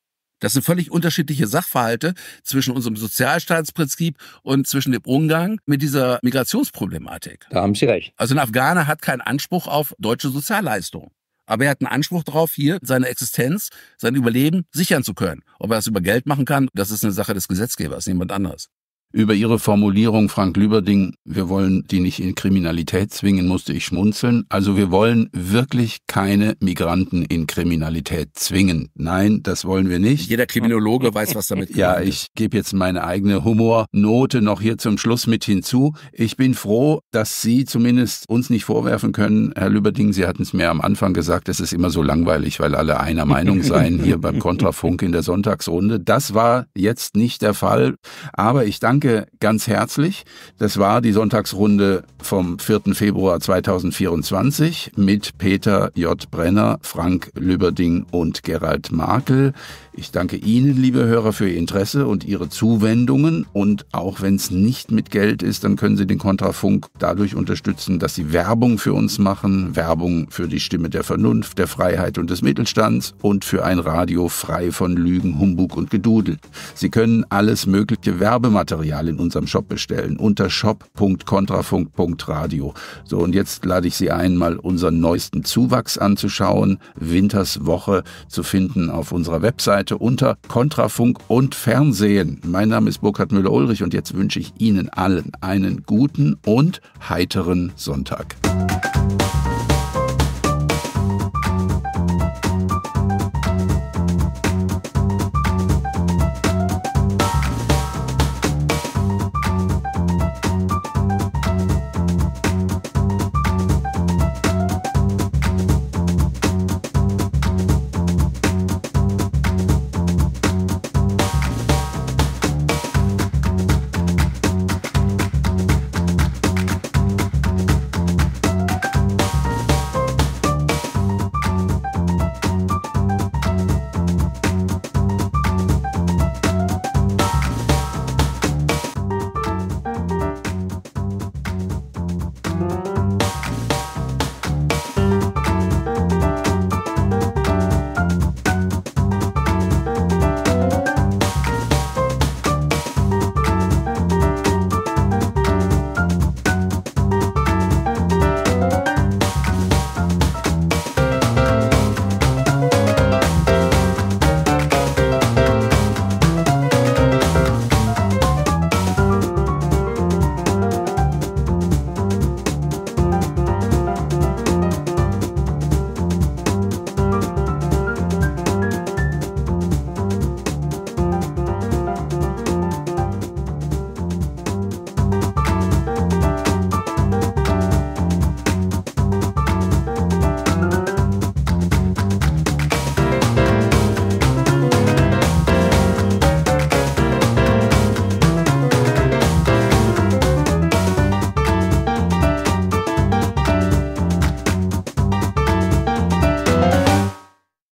Das sind völlig unterschiedliche Sachverhalte zwischen unserem Sozialstaatsprinzip und zwischen dem Umgang mit dieser Migrationsproblematik. Da haben Sie recht. Also ein Afghaner hat keinen Anspruch auf deutsche Sozialleistungen. Aber er hat einen Anspruch darauf, hier seine Existenz, sein Überleben sichern zu können. Ob er das über Geld machen kann, das ist eine Sache des Gesetzgebers, niemand anders. Über Ihre Formulierung, Frank Lüberding, wir wollen die nicht in Kriminalität zwingen, musste ich schmunzeln. Also wir wollen wirklich keine Migranten in Kriminalität zwingen. Nein, das wollen wir nicht. Jeder Kriminologe weiß, was damit gemeint Ja, ich gebe jetzt meine eigene Humornote noch hier zum Schluss mit hinzu. Ich bin froh, dass Sie zumindest uns nicht vorwerfen können, Herr Lüberding, Sie hatten es mir am Anfang gesagt, es ist immer so langweilig, weil alle einer Meinung seien hier beim [laughs] Kontrafunk in der Sonntagsrunde. Das war jetzt nicht der Fall, aber ich danke danke ganz herzlich. Das war die Sonntagsrunde vom 4. Februar 2024 mit Peter J. Brenner, Frank Lüberding und Gerald Markel. Ich danke Ihnen, liebe Hörer, für Ihr Interesse und Ihre Zuwendungen. Und auch wenn es nicht mit Geld ist, dann können Sie den Kontrafunk dadurch unterstützen, dass Sie Werbung für uns machen. Werbung für die Stimme der Vernunft, der Freiheit und des Mittelstands und für ein Radio frei von Lügen, Humbug und Gedudel. Sie können alles mögliche Werbematerial in unserem Shop bestellen unter shop.kontrafunk.radio. So, und jetzt lade ich Sie ein, mal unseren neuesten Zuwachs anzuschauen. Winterswoche zu finden auf unserer Website Seite unter Kontrafunk und Fernsehen. Mein Name ist Burkhard Müller-Ulrich und jetzt wünsche ich Ihnen allen einen guten und heiteren Sonntag.